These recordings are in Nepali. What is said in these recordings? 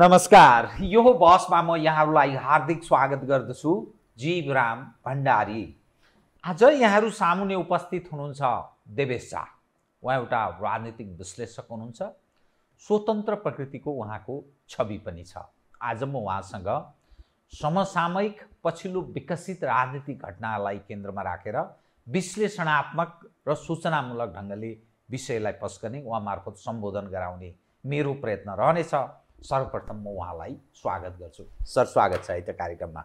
नमस्कार यो बसमा म यहाँहरूलाई हार्दिक स्वागत गर्दछु जीवराम भण्डारी आज यहाँहरू सामुने उपस्थित हुनुहुन्छ देवेश शाह उहाँ एउटा राजनीतिक विश्लेषक हुनुहुन्छ स्वतन्त्र प्रकृतिको उहाँको छवि पनि छ आज म उहाँसँग समसामयिक पछिल्लो विकसित राजनीतिक घटनालाई केन्द्रमा राखेर विश्लेषणात्मक र सूचनामूलक ढङ्गले विषयलाई पस्कने उहाँ मार्फत सम्बोधन गराउने मेरो प्रयत्न रहनेछ सर्वप्रथम म उहाँलाई स्वागत गर्छु सर स्वागत छ है कार्यक्रममा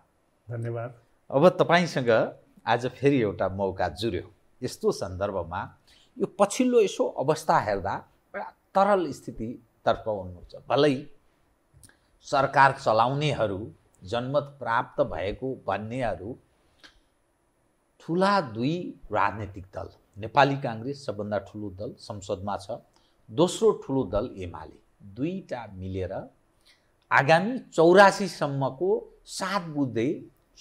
धन्यवाद अब तपाईँसँग आज फेरि एउटा मौका जुर्यो यस्तो सन्दर्भमा यो पछिल्लो यसो अवस्था हेर्दा एउटा तरल स्थितितर्फ हुनुहुन्छ भलै सरकार चलाउनेहरू जनमत प्राप्त भएको भन्नेहरू ठुला दुई राजनीतिक दल नेपाली काङ्ग्रेस सबभन्दा ठुलो दल संसदमा छ दोस्रो ठुलो दल एमाले दुईटा मिलेर आगामी चौरासीसम्मको सात बुझ्दै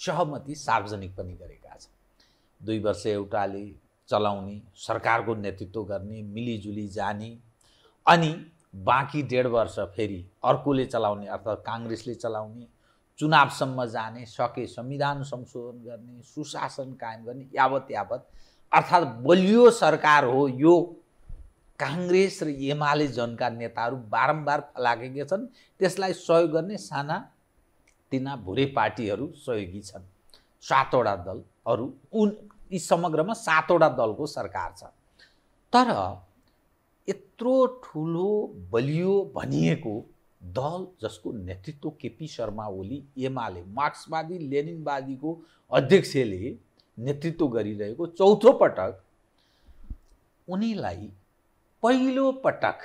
सहमति सार्वजनिक पनि गरेका छन् दुई वर्ष एउटाले चलाउने सरकारको नेतृत्व गर्ने मिलिजुली जाने अनि बाँकी डेढ वर्ष फेरि अर्कोले चलाउने अर्थात् काङ्ग्रेसले चलाउने चुनावसम्म जाने सके संविधान संशोधन गर्ने सुशासन कायम गर्ने यावत यावत अर्थात् बलियो सरकार हो यो काङ्ग्रेस र एमाले जनका नेताहरू बारम्बार फलाकेका छन् त्यसलाई सहयोग गर्ने साना तिना भुरे पार्टीहरू सहयोगी छन् सातवटा दल अरू उन यी समग्रमा सातवटा दलको सरकार छ तर यत्रो ठुलो बलियो भनिएको दल जसको नेतृत्व केपी शर्मा ओली एमाले मार्क्सवादी लेनिनवादीको अध्यक्षले नेतृत्व गरिरहेको चौथो पटक उनीलाई पहिलो पटक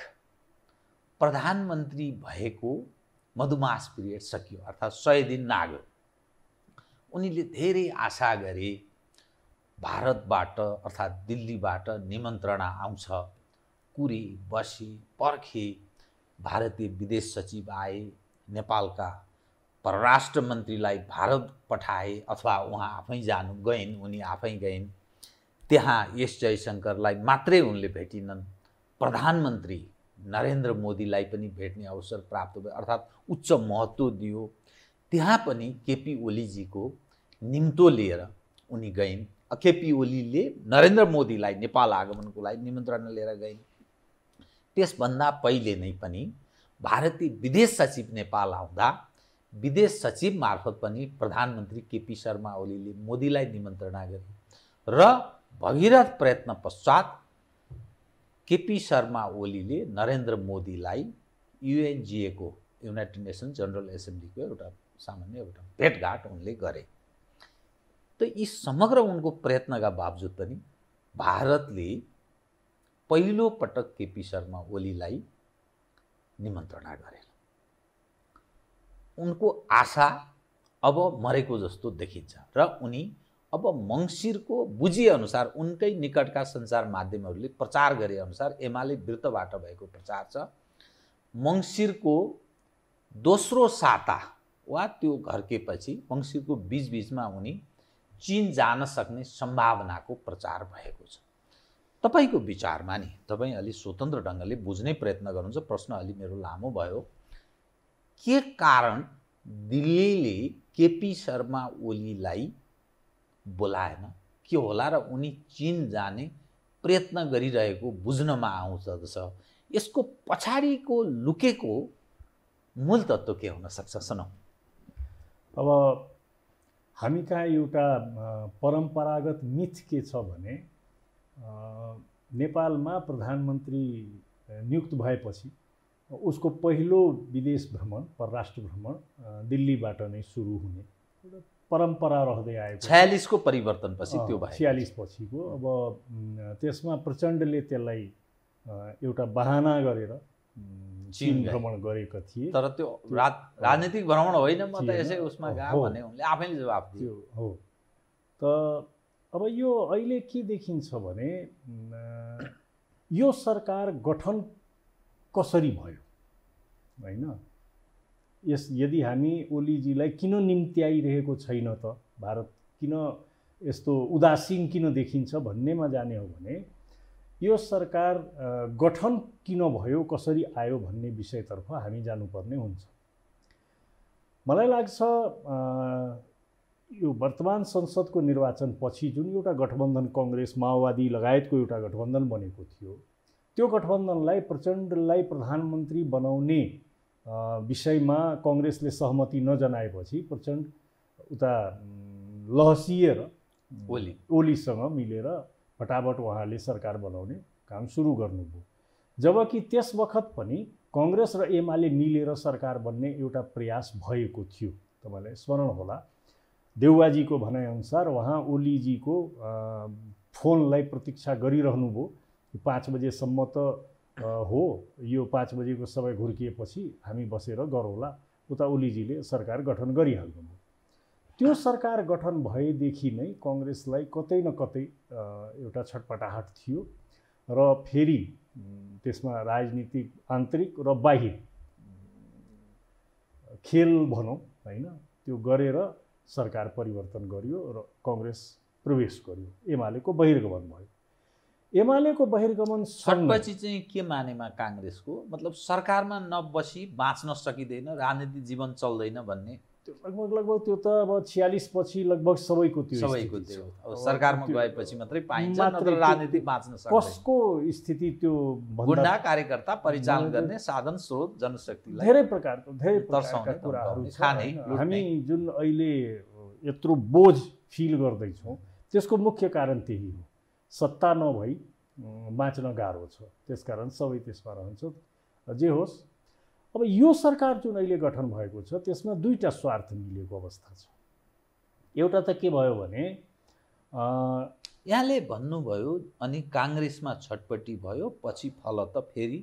प्रधानमन्त्री भएको मधुमास पिरियड सकियो अर्थात् सय दिन नाग्यो उनीले धेरै आशा गरे भारतबाट अर्थात् दिल्लीबाट निमन्त्रणा आउँछ कुरे बसे पर्खे भारतीय विदेश सचिव आए नेपालका परराष्ट्र मन्त्रीलाई भारत पठाए अथवा उहाँ आफै जानु गइन् उनी आफै गइन् त्यहाँ एस जयशङ्करलाई मात्रै उनले भेटिनन् प्रधानमन्त्री नरेन्द्र मोदीलाई पनि भेट्ने अवसर प्राप्त भयो अर्थात् उच्च महत्त्व दियो त्यहाँ पनि केपी ओलीजीको निम्तो लिएर उनी गइन् केपी ओलीले नरेन्द्र मोदीलाई नेपाल आगमनको लागि निमन्त्रणा लिएर गइन् त्यसभन्दा पहिले नै पनि भारतीय विदेश सचिव नेपाल आउँदा विदेश सचिव मार्फत पनि प्रधानमन्त्री केपी शर्मा ओलीले मोदीलाई निमन्त्रणा गरे र भगीरथ प्रयत्न पश्चात केपी शर्मा ओलीले नरेन्द्र मोदीलाई युएनजिएको युनाइटेड नेसन जनरल एसेम्ब्लीको एउटा सामान्य एउटा भेटघाट उनले गरे त यी समग्र उनको प्रयत्नका बावजुद पनि भारतले पहिलो पटक केपी शर्मा ओलीलाई निमन्त्रणा गरेन उनको आशा अब मरेको जस्तो देखिन्छ र उनी अब मङ्सिरको बुझिएअनुसार उनकै निकटका सञ्चार माध्यमहरूले प्रचार गरे अनुसार एमाले वृत्तबाट भएको प्रचार छ मङ्सिरको दोस्रो साता वा त्यो घर्केपछि मङ्सिरको बिचबिचमा उनी चिन जान सक्ने सम्भावनाको प्रचार भएको छ तपाईँको विचारमा नि तपाईँ अलि स्वतन्त्र ढङ्गले बुझ्ने प्रयत्न गर्नुहुन्छ प्रश्न अलि मेरो लामो भयो के कारण दिल्लीले केपी शर्मा ओलीलाई बोलाएन के होला र उनी चिन जाने प्रयत्न गरिरहेको बुझ्नमा आउँछ यसको पछाडिको लुकेको मूल तत्त्व के हुनसक्छ सुनौ अब हामी कहाँ एउटा परम्परागत मिथ के छ भने नेपालमा प्रधानमन्त्री नियुक्त भएपछि उसको पहिलो विदेश भ्रमण परराष्ट्र भ्रमण दिल्लीबाट नै सुरु हुने एउटा परम्परा रहँदै आएको छयालिसको परिवर्तनपछि त्यो भयो छयालिस पछिको अब त्यसमा प्रचण्डले त्यसलाई एउटा बहाना गरेर चिन भ्रमण गरेका थिए तर त्यो राजनीतिक भ्रमण होइन म त यसै उसमा गएको भने उनले आफैले जवाब दियो हो त अब यो अहिले के देखिन्छ भने यो सरकार गठन कसरी भयो होइन यस यदि हामी ओलीजीलाई किन निम्त्याइरहेको छैन त भारत किन यस्तो उदासीन किन देखिन्छ भन्नेमा जाने हो भने यो सरकार गठन किन भयो कसरी आयो भन्ने विषयतर्फ हामी जानुपर्ने हुन्छ मलाई लाग्छ यो वर्तमान संसदको निर्वाचनपछि जुन एउटा गठबन्धन कङ्ग्रेस माओवादी लगायतको एउटा गठबन्धन बनेको थियो त्यो गठबन्धनलाई प्रचण्डलाई प्रधानमन्त्री बनाउने विषयमा कङ्ग्रेसले सहमति नजनाएपछि प्रचण्ड उता लहसिएर ओली ओलीसँग मिलेर फटाफट उहाँले सरकार बनाउने काम सुरु गर्नुभयो जबकि त्यस बखत पनि कङ्ग्रेस र एमाले मिलेर सरकार बन्ने एउटा प्रयास भएको थियो तपाईँलाई स्मरण होला देउवाजीको भनाइअनुसार उहाँ ओलीजीको फोनलाई प्रतीक्षा गरिरहनुभयो पाँच बजेसम्म त हो यो पाँच बजेको समय घुर्किएपछि हामी बसेर गरौँला उता ओलीजीले सरकार गठन गरिहाल्नु त्यो सरकार गठन भएदेखि नै कङ्ग्रेसलाई कतै न कतै एउटा छटपटाहट थियो र फेरि त्यसमा राजनीतिक आन्तरिक र बाह्य खेल भनौँ होइन त्यो गरेर सरकार परिवर्तन गरियो र कङ्ग्रेस प्रवेश गर्यो एमालेको बहिर्गमन भयो एमालेको बहिर्गमन छटपछि चाहिँ के मानेमा काङ्ग्रेसको मतलब सरकारमा नबसी बाँच्न सकिँदैन राजनीति जीवन चल्दैन भन्ने लगभग लगभग त्यो त अब छ्यालिस पछि लगभग सबैको त्यो सबैको त्यो सरकारमा गएपछि मात्रै पाइन्छ राजनीति बाँच्न कसको स्थिति त्यो गुन्डा कार्यकर्ता परिचालन गर्ने साधन स्रोत जनशक्तिलाई धेरै प्रकारको धेरै प्रकारका कुराहरू खाने हामी जुन अहिले यत्रो बोझ फिल गर्दैछौँ त्यसको मुख्य कारण त्यही हो सत्ता नभई बाँच्न गाह्रो छ त्यसकारण सबै त्यसमा रहन्छ जे होस् अब यो सरकार जुन अहिले गठन भएको छ त्यसमा दुईवटा स्वार्थ मिलेको अवस्था छ एउटा त के भयो भने यहाँले भन्नुभयो अनि काङ्ग्रेसमा छटपट्टि भयो पछि फल त फेरि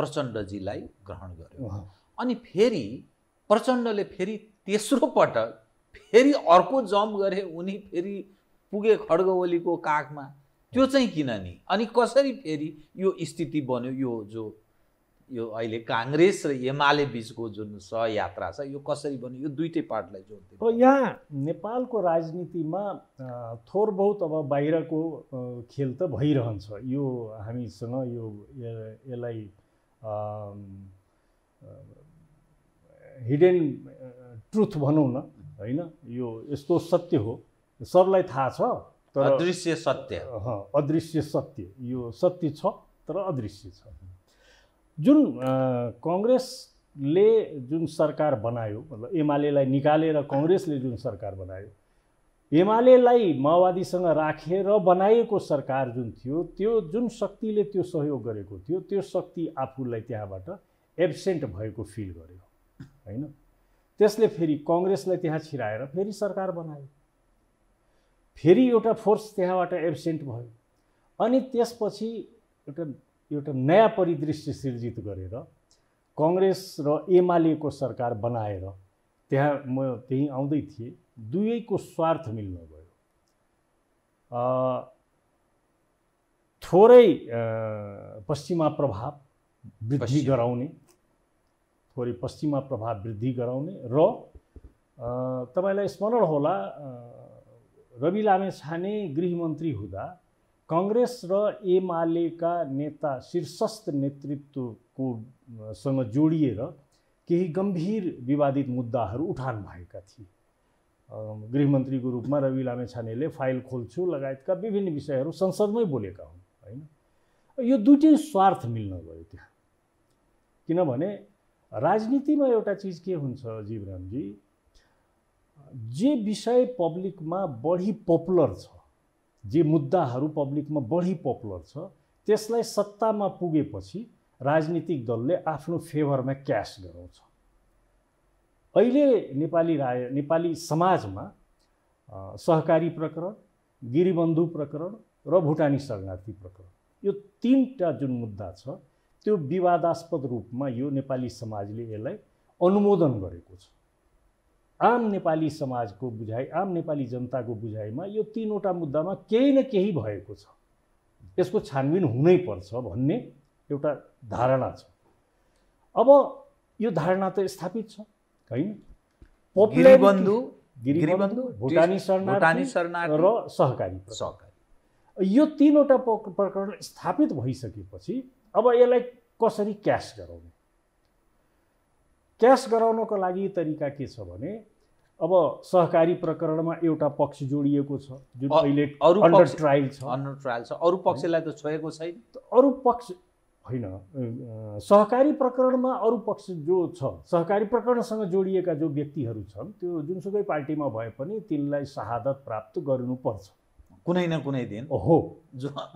प्रचण्डजीलाई ग्रहण गर्यो अनि फेरि प्रचण्डले फेरि तेस्रो पटक फेरि अर्को जम्प गरे उनी फेरि पुगे खड्गवलीको काखमा त्यो चाहिँ किन नि अनि कसरी फेरि यो स्थिति बन्यो यो जो यो अहिले काङ्ग्रेस र एमाले बिचको जुन सहयात्रा छ यो कसरी बन्यो यो दुइटै पार्टलाई अब यहाँ नेपालको राजनीतिमा थोर बहुत अब बाहिरको खेल त भइरहन्छ यो हामीसँग यो यसलाई हिडेन ट्रुथ भनौँ न होइन यो यस्तो सत्य हो सबलाई थाहा छ तर अदृश्य सत्य अदृश्य सत्य यो सत्य छ तर अदृश्य छ जुन कङ्ग्रेसले जुन सरकार बनायो मतलब एमालेलाई निकालेर कङ्ग्रेसले जुन सरकार बनायो एमालेलाई माओवादीसँग राखेर बनाएको सरकार जुन थियो त्यो जुन शक्तिले त्यो सहयोग गरेको थियो त्यो शक्ति आफूलाई त्यहाँबाट एब्सेन्ट भएको फिल गर्यो होइन त्यसले फेरि कङ्ग्रेसलाई त्यहाँ छिराएर फेरि सरकार बनायो फेरि एउटा फोर्स त्यहाँबाट एब्सेन्ट भयो अनि त्यसपछि एउटा एउटा नयाँ परिदृश्य सिर्जित गरेर कङ्ग्रेस र एमालेको सरकार बनाएर त्यहाँ म त्यहीँ आउँदै थिएँ दुवैको स्वार्थ मिल्न गयो थोरै पश्चिमा प्रभाव वृद्धि गराउने थोरै पश्चिमा प्रभाव वृद्धि गराउने र तपाईँलाई स्मरण होला रवि लामे छाने गृहमन्त्री हुँदा कङ्ग्रेस र एमालेका नेता शीर्षस्थ नेतृत्वको सँग जोडिएर केही गम्भीर विवादित मुद्दाहरू उठान भएका थिए गृहमन्त्रीको रूपमा रवि लामे छानेले फाइल खोल्छु लगायतका विभिन्न विषयहरू संसदमै बोलेका हुन् होइन यो दुइटै स्वार्थ मिल्न गयो त्यहाँ किनभने राजनीतिमा एउटा चिज के हुन्छ जीवरामजी जे विषय पब्लिकमा बढी पपुलर छ जे मुद्दाहरू पब्लिकमा बढी पपुलर छ त्यसलाई सत्तामा पुगेपछि राजनीतिक दलले आफ्नो फेभरमा क्यास गराउँछ अहिले नेपाली राय नेपाली समाजमा सहकारी प्रकरण गिरिबन्धु प्रकरण र भुटानी शरणार्थी प्रकरण यो तिनवटा जुन मुद्दा छ त्यो विवादास्पद रूपमा यो नेपाली समाजले यसलाई अनुमोदन गरेको छ आम नेपाली समाजको बुझाइ आम नेपाली जनताको बुझाइमा यो तिनवटा मुद्दामा केही न केही भएको छ यसको छानबिन हुनै पर्छ भन्ने एउटा धारणा छ अब यो धारणा त स्थापित छ होइन गिरिबन्धु भुटानी शरणार्थी शरणार्थी र सहकारी सहकारी यो तिनवटा प्रकरण स्थापित भइसकेपछि अब यसलाई कसरी क्यास गराउने क्यास गराउनको लागि तरिका के छ भने अब सहकारी प्रकरणमा एउटा पक्ष जोडिएको छ जुन अहिले अरू अन्डर ट्रायल छ अन्डर ट्रायल छ अरू पक्षलाई त छोएको छैन अरू पक्ष होइन सहकारी प्रकरणमा अरू पक्ष जो छ सहकारी प्रकरणसँग जोडिएका जो व्यक्तिहरू छन् त्यो जुनसुकै पार्टीमा भए पनि तिनलाई शहादत प्राप्त गर्नुपर्छ कुनै न कुनै दिन ओहो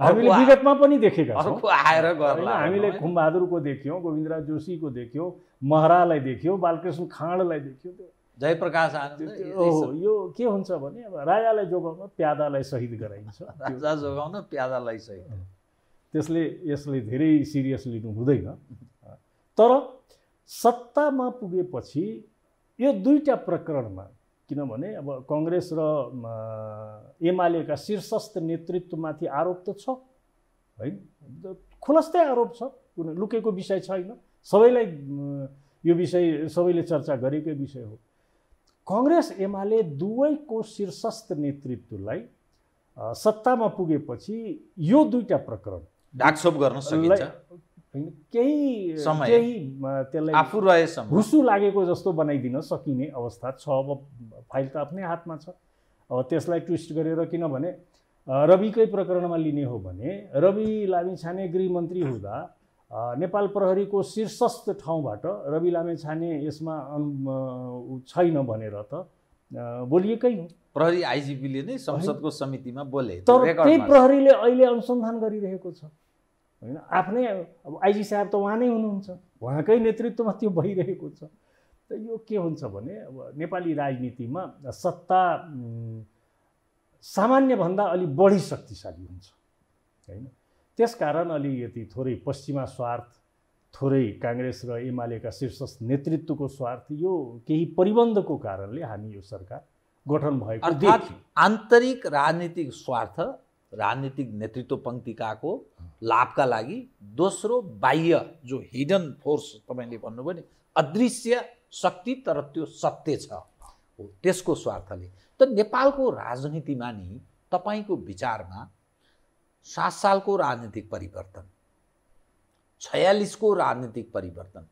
हामीले विगतमा पनि देखेका छौँ आएर हामीले खुमबहादुरको देख्यौँ गोविन्दराज जोशीको देख्यौँ महरालाई देख्यौँ बालकृष्ण खाँडलाई देख्यौँ जयप्रकाश आयो हो यो के हुन्छ भने अब राजालाई जोगाउन प्यादालाई शहीद गराइन्छ राजा जोगाउन प्यादालाई सहिद त्यसले यसले धेरै सिरियस लिनु हुँदैन तर सत्तामा पुगेपछि यो दुईवटा प्रकरणमा किनभने अब कङ्ग्रेस र एमालेका शीर्षस्थ नेतृत्वमाथि आरोप त छ है खुलस्तै आरोप छ कुनै लुकेको विषय छैन सबैलाई यो विषय सबैले चर्चा गरेकै विषय हो कङ्ग्रेस एमाले दुवैको शीर्षस्थ नेतृत्वलाई सत्तामा पुगेपछि यो दुईवटा प्रकरण ढाकछोप गर्न सकिन्छ होइन केही केही त्यसलाई आफू रहेसम्म घुसु लागेको जस्तो बनाइदिन सकिने अवस्था छ अब फाइल त आफ्नै हातमा छ अब त्यसलाई ट्विस्ट गरेर किनभने रविकै प्रकरणमा लिने हो भने रवि लामिछाने गृहमन्त्री हुँदा नेपाल प्रहरीको शीर्षस्थ ठाउँबाट रवि लामिछाने यसमा छैन भनेर त बोलिएकै हो प्रहरी आइजिपीले नै संसदको समितिमा बोले तर त्यही प्रहरीले अहिले अनुसन्धान गरिरहेको छ होइन आफ्नै अब आइजी साहब त उहाँ नै हुनुहुन्छ उहाँकै नेतृत्वमा त्यो भइरहेको छ त यो के हुन्छ भने अब नेपाली राजनीतिमा सत्ता सामान्यभन्दा अलि बढी शक्तिशाली हुन्छ होइन त्यस त्यसकारण अलिकति थोरै पश्चिमा स्वार्थ थोरै काङ्ग्रेस र एमालेका शीर्ष नेतृत्वको स्वार्थ यो केही परिबन्धको कारणले हामी यो सरकार गठन भएको आन्तरिक राजनीतिक स्वार्थ राजनीतिक नेतृत्व पङ्क्तिकाको लाभका लागि दोस्रो बाह्य जो हिडन फोर्स तपाईँले भन्नुभयो नि अदृश्य शक्ति तर त्यो सत्य छ हो त्यसको स्वार्थले त नेपालको राजनीतिमा नि तपाईँको विचारमा सात सालको राजनीतिक परिवर्तन छयालिसको राजनीतिक परिवर्तन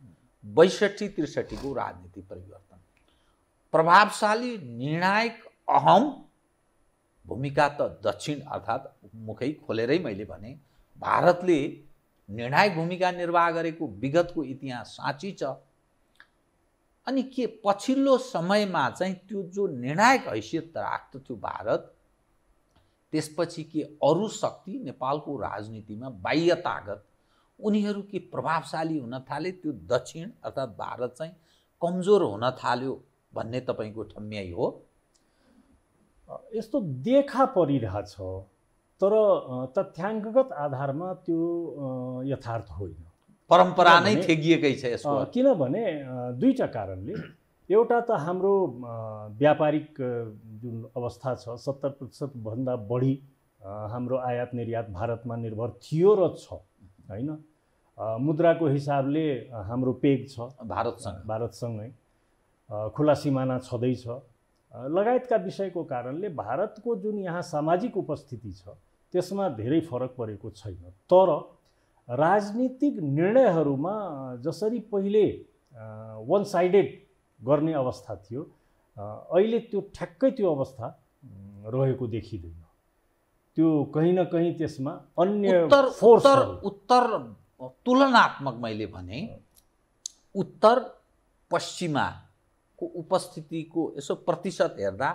बैसठी त्रिसठीको राजनीतिक परिवर्तन प्रभावशाली निर्णायक अहम भूमिका त दक्षिण अर्थात् मुखै खोलेरै मैले भने भारतले निर्णायक भूमिका निर्वाह गरेको विगतको इतिहास साँची छ अनि के पछिल्लो समयमा चाहिँ त्यो जो निर्णायक हैसियत राख्दथ्यो भारत त्यसपछि के अरू शक्ति नेपालको राजनीतिमा बाह्य तागत उनीहरू के प्रभावशाली हुन थाले त्यो दक्षिण अर्थात् भारत चाहिँ कमजोर हुन थाल्यो भन्ने तपाईँको ठम्याइ हो यस्तो देखा परिरहेछ तर तथ्याङ्कगत आधारमा त्यो यथार्थ होइन परम्परा नै थेगिएकै छ यसको किनभने दुईवटा कारणले एउटा त हाम्रो व्यापारिक जुन अवस्था छ सत्तर प्रतिशतभन्दा बढी हाम्रो आयात निर्यात भारतमा निर्भर थियो र छ होइन मुद्राको हिसाबले हाम्रो पेग छ भारतसँग भारतसँगै खुला सिमाना छँदैछ लगायतका विषयको कारणले भारतको जुन यहाँ सामाजिक उपस्थिति छ त्यसमा धेरै फरक परेको छैन तर राजनीतिक निर्णयहरूमा जसरी पहिले वान साइडेड गर्ने अवस्था थियो अहिले त्यो ठ्याक्कै त्यो अवस्था रहेको देखिँदैन त्यो कहीँ न कहीँ त्यसमा अन्य उत्तर उत्तर, उत्तर तुलनात्मक मैले भने उत्तर पश्चिमा को उपस्थितिको यसो प्रतिशत हेर्दा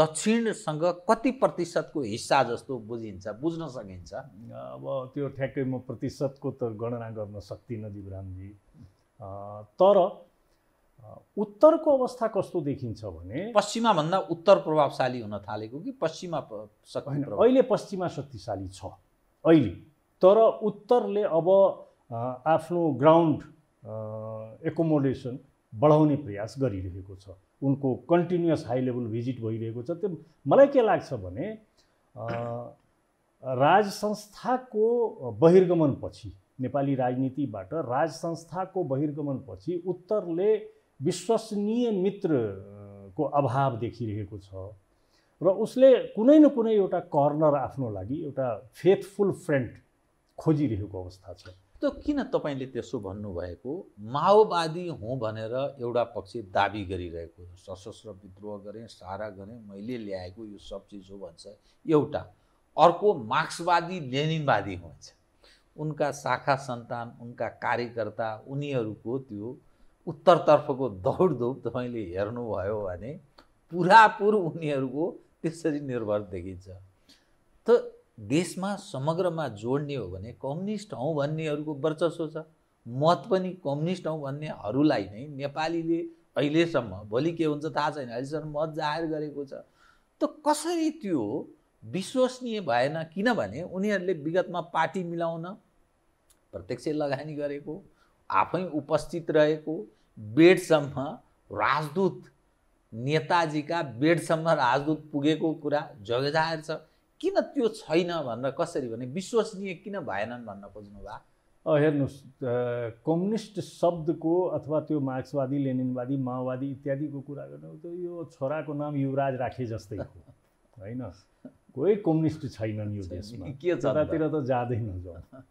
दक्षिणसँग कति प्रतिशतको हिस्सा जस्तो बुझिन्छ बुझ्न सकिन्छ अब त्यो ठ्याक्कै म प्रतिशतको त गणना गर्न सक्दिनँ दिवरामजी तर उत्तरको अवस्था कस्तो देखिन्छ भने पश्चिमाभन्दा उत्तर प्रभावशाली हुन थालेको कि पश्चिमा अहिले पश्चिमा शक्तिशाली छ अहिले तर उत्तरले अब आफ्नो ग्राउन्ड एकोमोडेसन बढाउने प्रयास गरिरहेको छ उनको कन्टिन्युस हाई लेभल भिजिट भइरहेको छ त्यो मलाई के लाग्छ भने राज संस्थाको बहिर्गमनपछि नेपाली राजनीतिबाट राज संस्थाको बहिर्गमनपछि उत्तरले विश्वसनीय मित्रको अभाव देखिरहेको छ र उसले कुनै न कुनै एउटा कर्नर आफ्नो लागि एउटा फेथफुल फ्रेन्ड खोजिरहेको अवस्था छ त्यो किन तपाईँले त्यसो भन्नुभएको माओवादी हुँ भनेर एउटा पक्ष दाबी गरिरहेको सशस्त्र विद्रोह गरेँ सारा गरेँ मैले ल्याएको यो सब चिज हो भन्छ एउटा अर्को मार्क्सवादी लेनिनवादी हुन्छ उनका शाखा सन्तान उनका कार्यकर्ता उनीहरूको त्यो उत्तरतर्फको दौडधुप तपाईँले हेर्नुभयो भने पुरापुर उनीहरूको त्यसरी निर्भर देखिन्छ त देशमा समग्रमा जोड्ने हो भने कम्युनिस्ट हौ भन्नेहरूको वर्चस्व छ मत पनि कम्युनिस्ट हौ भन्नेहरूलाई नै नेपालीले अहिलेसम्म भोलि के हुन्छ थाहा छैन अहिलेसम्म मत जाहेर गरेको छ त कसरी त्यो विश्वसनीय भएन किनभने उनीहरूले विगतमा पार्टी मिलाउन प्रत्यक्ष लगानी गरेको आफै उपस्थित रहेको बेडसम्म राजदूत नेताजीका बेडसम्म राजदूत पुगेको कुरा जगजाहेर छ किन त्यो छैन भनेर कसरी भने विश्वसनीय किन भएनन् भन्न खोज्नु भयो हेर्नुहोस् कम्युनिस्ट शब्दको अथवा त्यो मार्क्सवादी लेनिनवादी माओवादी इत्यादिको कुरा गर्नु त यो छोराको नाम युवराज राखे जस्तै हो होइन कोही कम्युनिस्ट छैनन् यो देशमा के चरातिर त जाँदैन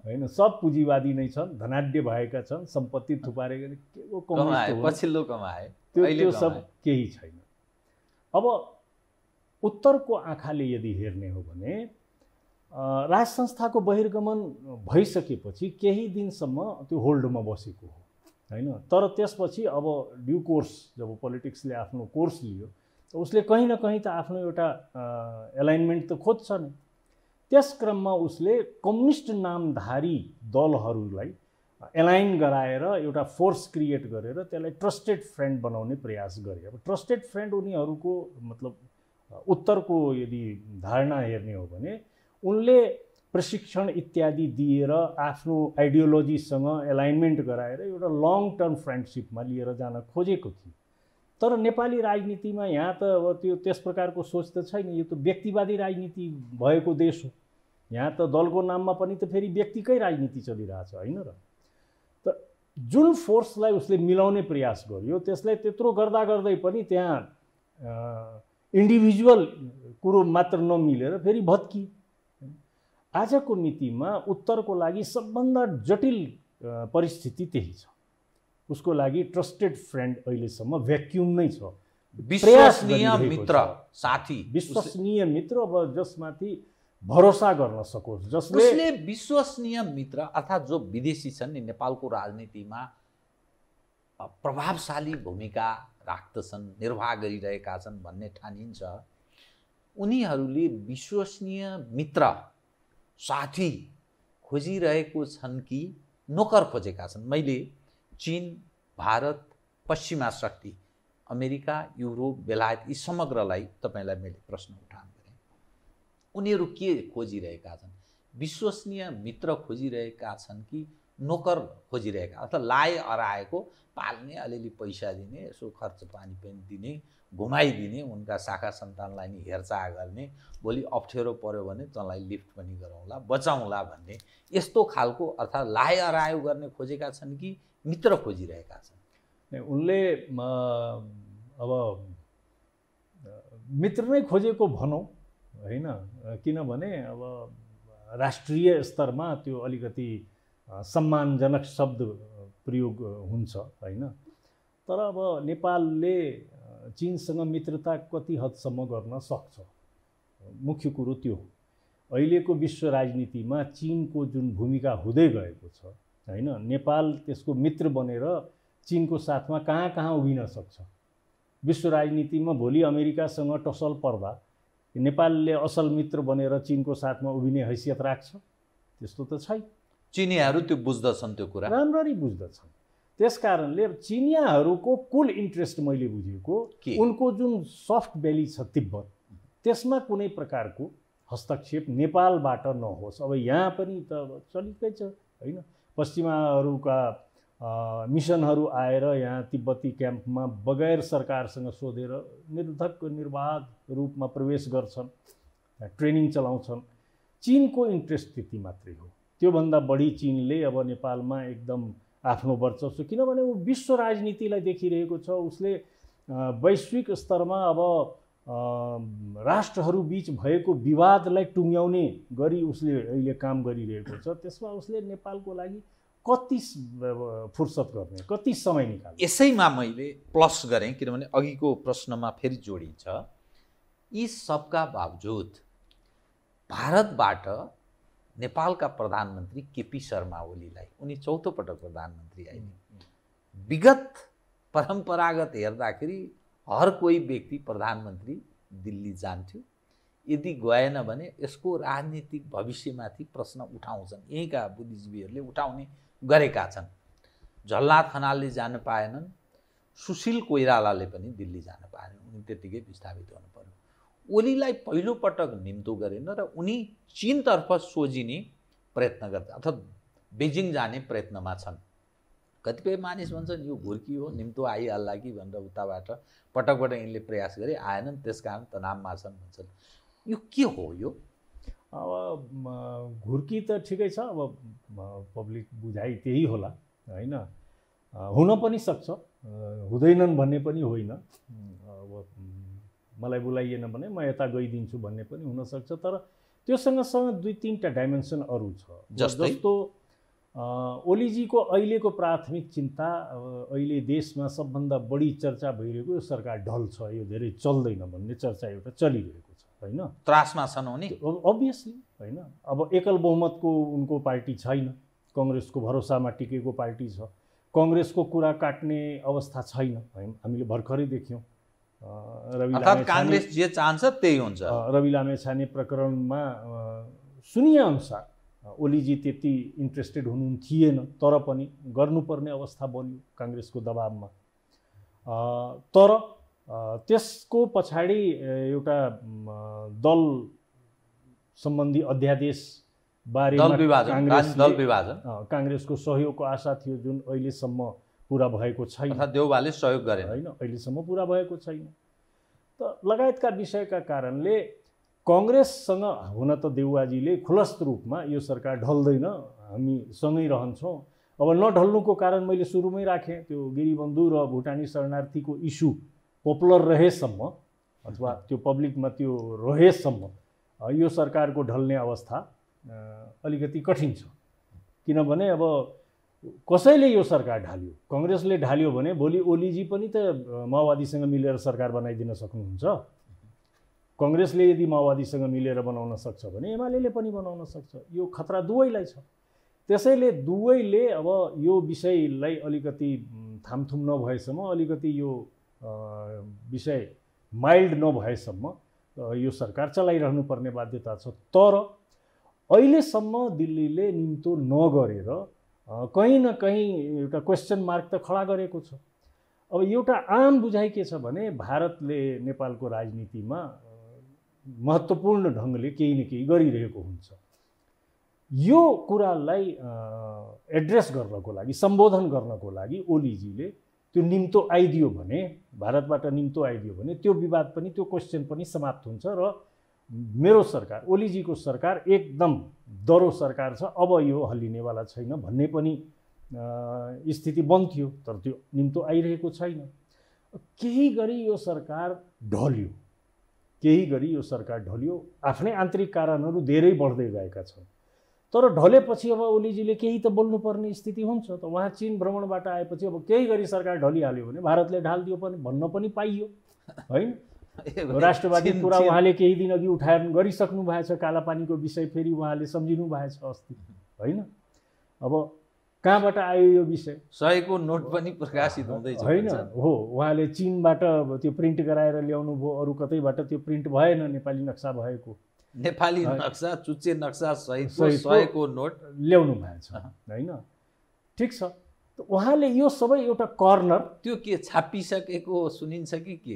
होइन सब पुँजीवादी नै छन् धनाड्य भएका छन् सम्पत्ति थुपारेका के पछिल्लो कमाए त्यो सब केही छैन अब उत्तरको आँखाले यदि हेर्ने हो भने राज संस्थाको बहिर्गमन भइसकेपछि केही दिनसम्म त्यो होल्डमा बसेको हो होइन तर त्यसपछि अब ड्यु कोर्स जब पोलिटिक्सले आफ्नो कोर्स लियो त उसले कहीँ न कहीँ त आफ्नो एउटा एलाइनमेन्ट त खोज्छ नै त्यस क्रममा उसले कम्युनिस्ट नामधारी दलहरूलाई एलाइन गराएर एउटा फोर्स क्रिएट गरेर त्यसलाई ट्रस्टेड फ्रेन्ड बनाउने प्रयास गरे अब ट्रस्टेड फ्रेन्ड उनीहरूको मतलब उत्तरको यदि धारणा हेर्ने हो भने उनले प्रशिक्षण इत्यादि दिएर आफ्नो आइडियोलोजीसँग एलाइनमेन्ट गराएर एउटा लङ टर्म फ्रेन्डसिपमा लिएर जान खोजेको थियो तर नेपाली राजनीतिमा यहाँ त अब त्यो त्यस प्रकारको सोच त छैन यो त व्यक्तिवादी राजनीति भएको देश हो यहाँ त दलको नाममा पनि त फेरि व्यक्तिकै राजनीति चलिरहेछ होइन र त जुन फोर्सलाई उसले मिलाउने प्रयास गर्यो त्यसलाई त्यत्रो गर्दा गर्दै पनि त्यहाँ इन्डिभिजुअल कुरो मात्र नमिलेर फेरि भत्किए आजको मितिमा उत्तरको लागि सबभन्दा जटिल परिस्थिति त्यही छ उसको लागि ट्रस्टेड फ्रेन्ड अहिलेसम्म भ्याक्युम नै छ विश्वसनीय मित्र साथी विश्वसनीय मित्र अब जसमाथि भरोसा गर्न सकोस् जसले विश्वसनीय मित्र अर्थात् जो विदेशी छन् नि नेपालको राजनीतिमा प्रभावशाली भूमिका राख्दछन् निर्वाह गरिरहेका छन् भन्ने ठानिन्छ उनीहरूले विश्वसनीय मित्र साथी खोजिरहेको छन् कि नोकर खोजेका छन् मैले चिन भारत पश्चिमा शक्ति अमेरिका युरोप बेलायत यी समग्रलाई तपाईँलाई मैले प्रश्न उठान गरेँ उनीहरू के खोजिरहेका छन् विश्वसनीय मित्र खोजिरहेका छन् कि नोकर खोजिरहेका अथवा लाए अराएको पाल्ने अलिअलि पैसा दिने यसो खर्च पानी पनि दिने घुमाइदिने उनका शाखा सन्तानलाई नि हेरचाह गर्ने भोलि अप्ठ्यारो पऱ्यो भने तँलाई लिफ्ट पनि गराउँला बचाउँला भन्ने यस्तो खालको अर्थात् लाए अरायो गर्ने खोजेका छन् कि मित्र खोजिरहेका छन् उनले अब मित्र नै खोजेको भनौँ होइन किनभने अब राष्ट्रिय स्तरमा त्यो अलिकति सम्मानजनक शब्द प्रयोग हुन्छ होइन तर अब नेपालले चिनसँग मित्रता कति हदसम्म गर्न सक्छ मुख्य कुरो त्यो अहिलेको विश्व राजनीतिमा चिनको जुन भूमिका हुँदै गएको छ होइन नेपाल त्यसको मित्र बनेर चिनको साथमा कहाँ कहाँ उभिन सक्छ विश्व राजनीतिमा भोलि अमेरिकासँग टसल पर्दा नेपालले असल मित्र बनेर चिनको साथमा उभिने हैसियत राख्छ त्यस्तो त छैन चिनियाहरू त्यो बुझ्दछन् त्यो कुरा राम्ररी बुझ्दछन् त्यस कारणले चिनियाहरूको कुल इन्ट्रेस्ट मैले बुझेको उनको जुन सफ्ट बेली छ तिब्बत त्यसमा कुनै प्रकारको हस्तक्षेप नेपालबाट नहोस् अब यहाँ पनि त चलिकै छ होइन पश्चिमाहरूका मिसनहरू आएर यहाँ तिब्बती क्याम्पमा बगैर सरकारसँग सोधेर निर्धक्क निर्वाध रूपमा प्रवेश गर्छन् ट्रेनिङ चलाउँछन् चिनको इन्ट्रेस्ट त्यति मात्रै हो त्योभन्दा बढी चिनले अब नेपालमा एकदम आफ्नो वर्चस्व किनभने ऊ विश्व राजनीतिलाई देखिरहेको छ उसले वैश्विक स्तरमा अब राष्ट्रहरू बिच भएको विवादलाई टुङ्ग्याउने गरी उसले अहिले काम गरिरहेको छ त्यसमा उसले नेपालको लागि कति फुर्सद गर्ने कति समय निकाल्ने यसैमा मैले प्लस गरेँ किनभने अघिको प्रश्नमा फेरि जोडिन्छ यी सबका बावजुद भारतबाट नेपालका प्रधानमन्त्री केपी शर्मा ओलीलाई उनी चौथो पटक प्रधानमन्त्री आइन् विगत परम्परागत हेर्दाखेरि हर कोही व्यक्ति प्रधानमन्त्री दिल्ली जान्थ्यो यदि गएन भने यसको राजनीतिक भविष्यमाथि प्रश्न उठाउँछन् यहीँका बुद्धिजीवीहरूले उठाउने गरेका छन् झल्ला खनालले जान पाएनन् सुशील कोइरालाले पनि दिल्ली जान पाएनन् उनी त्यत्तिकै विस्थापित हुनु पर्यो ओलीलाई पहिलोपटक निम्तो गरेन र उनी चिनतर्फ सोझिने प्रयत्न गर्छ अर्थात् बेजिङ जाने प्रयत्नमा छन् कतिपय मानिस भन्छन् यो घुर्की हो निम्तो आइहाल्ला कि भनेर उताबाट पटकबाट यिनले प्रयास गरे आएनन् त्यस कारण तनावमा छन् भन्छन् यो के हो यो अब घुर्की त ठिकै छ अब पब्लिक बुझाइ त्यही होला होइन हुन पनि सक्छ हुँदैनन् भन्ने पनि होइन अब मलाई बोलाइएन भने म यता गइदिन्छु भन्ने पनि हुनसक्छ तर त्योसँगसँग दुई तिनवटा डाइमेन्सन अरू छ जस्तो ओलीजीको अहिलेको प्राथमिक चिन्ता अहिले देशमा सबभन्दा बढी चर्चा भइरहेको यो सरकार ढल छ यो धेरै चल्दैन भन्ने चर्चा एउटा चलिरहेको छ होइन त्रासमा छन् उनी अभियसली होइन अब एकल बहुमतको उनको पार्टी छैन कङ्ग्रेसको भरोसामा टिकेको पार्टी छ कङ्ग्रेसको कुरा काट्ने अवस्था छैन हामीले भर्खरै देख्यौँ अर्थात् काङ्ग्रेस जे चाहन्छ त्यही हुन्छ रवि लामे छाने प्रकरणमा सुनिएअनुसार ओलीजी त्यति इन्ट्रेस्टेड हुनु थिएन तर पनि गर्नुपर्ने अवस्था बन्यो काङ्ग्रेसको दबाबमा तर त्यसको पछाडि एउटा दल सम्बन्धी अध्यादेश बारेमा काङ्ग्रेसको सहयोगको आशा थियो जुन अहिलेसम्म पुरा भएको छैन देउबाले सहयोग गरे होइन अहिलेसम्म पुरा भएको छैन त लगायतका विषयका कारणले कङ्ग्रेससँग हुन त देउवाजीले खुलस्त रूपमा यो सरकार ढल्दैन हामी सँगै रहन्छौँ अब नढल्नुको कारण मैले सुरुमै राखेँ त्यो गिरीबन्धु र भुटानी शरणार्थीको इस्यु पपुलर रहेसम्म अथवा त्यो पब्लिकमा त्यो रहेसम्म यो सरकारको ढल्ने अवस्था अलिकति कठिन छ किनभने अब कसैले यो सरकार ढाल्यो कङ्ग्रेसले ढाल्यो भने भोलि ओलीजी पनि त माओवादीसँग मिलेर सरकार बनाइदिन सक्नुहुन्छ कङ्ग्रेसले यदि माओवादीसँग मिलेर बनाउन सक्छ भने एमाले पनि बनाउन सक्छ यो खतरा दुवैलाई छ त्यसैले दुवैले अब यो विषयलाई अलिकति थामथुम नभएसम्म अलिकति यो विषय माइल्ड नभएसम्म यो सरकार चलाइरहनु पर्ने बाध्यता छ तर अहिलेसम्म दिल्लीले निम्तो नगरेर कहीँ न कहीँ एउटा क्वेसन मार्क त खडा गरेको छ अब एउटा आम बुझाइ के छ भने भारतले नेपालको राजनीतिमा महत्त्वपूर्ण ढङ्गले केही न केही गरिरहेको हुन्छ यो कुरालाई एड्रेस गर्नको लागि सम्बोधन गर्नको लागि ओलीजीले त्यो निम्तो आइदियो भने भारतबाट निम्तो आइदियो भने त्यो विवाद पनि त्यो क्वेसन पनि समाप्त हुन्छ र मेरो सरकार ओलीजीको सरकार एकदम दरो सरकार छ अब यो हल्लिनेवाला छैन भन्ने पनि स्थिति बन्थ्यो तर त्यो निम्तो आइरहेको छैन केही गरी यो सरकार ढल्यो केही गरी यो सरकार ढल्यो आफ्नै आन्तरिक कारणहरू धेरै बढ्दै गएका छन् तर ढलेपछि अब ओलीजीले केही त बोल्नुपर्ने स्थिति हुन्छ त उहाँ चिन भ्रमणबाट आएपछि अब केही गरी सरकार ढलिहाल्यो भने भारतले ढालिदियो पनि भन्न पनि पाइयो होइन राष्ट्रवादी कुरा उहाँले केही दिन अघि उठाएर गरिसक्नु भएछ कालापानीको विषय फेरि उहाँले सम्झिनु भएछ अस्ति होइन अब कहाँबाट आयो यो विषय सयको नोट पनि प्रकाशित हुँदैछ होइन हो उहाँले चिनबाट त्यो प्रिन्ट गराएर ल्याउनु भयो अरू कतैबाट त्यो प्रिन्ट भएन नेपाली नक्सा भएको नेपाली नक्सा चुच्चे नक्सा सहित सयको नोट ल्याउनु भएछ होइन ठिक छ उहाँले यो सबै एउटा कर्नर त्यो के छापिसकेको सुनिन्छ कि के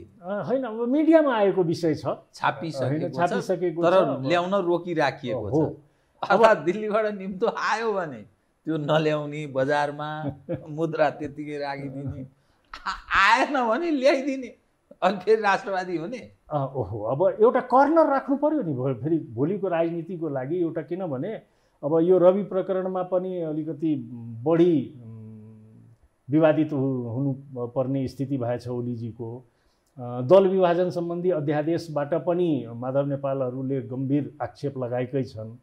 होइन अब मिडियामा आएको विषय छ छापिसकेको छापिसकेको तर ल्याउन रोकिराखिएको छ अब दिल्लीबाट निम्तो आयो भने त्यो नल्याउने बजारमा मुद्रा त्यतिकै राखिदिने आएन भने ल्याइदिने अनि फेरि राष्ट्रवादी हुने ओहो अब एउटा कर्नर राख्नु पर्यो नि फेरि भोलिको राजनीतिको लागि एउटा किनभने अब यो रवि प्रकरणमा पनि अलिकति बढी विवादित पर्ने स्थिति भएछ ओलीजीको दल विभाजन सम्बन्धी अध्यादेशबाट पनि माधव नेपालहरूले गम्भीर आक्षेप लगाएकै छन्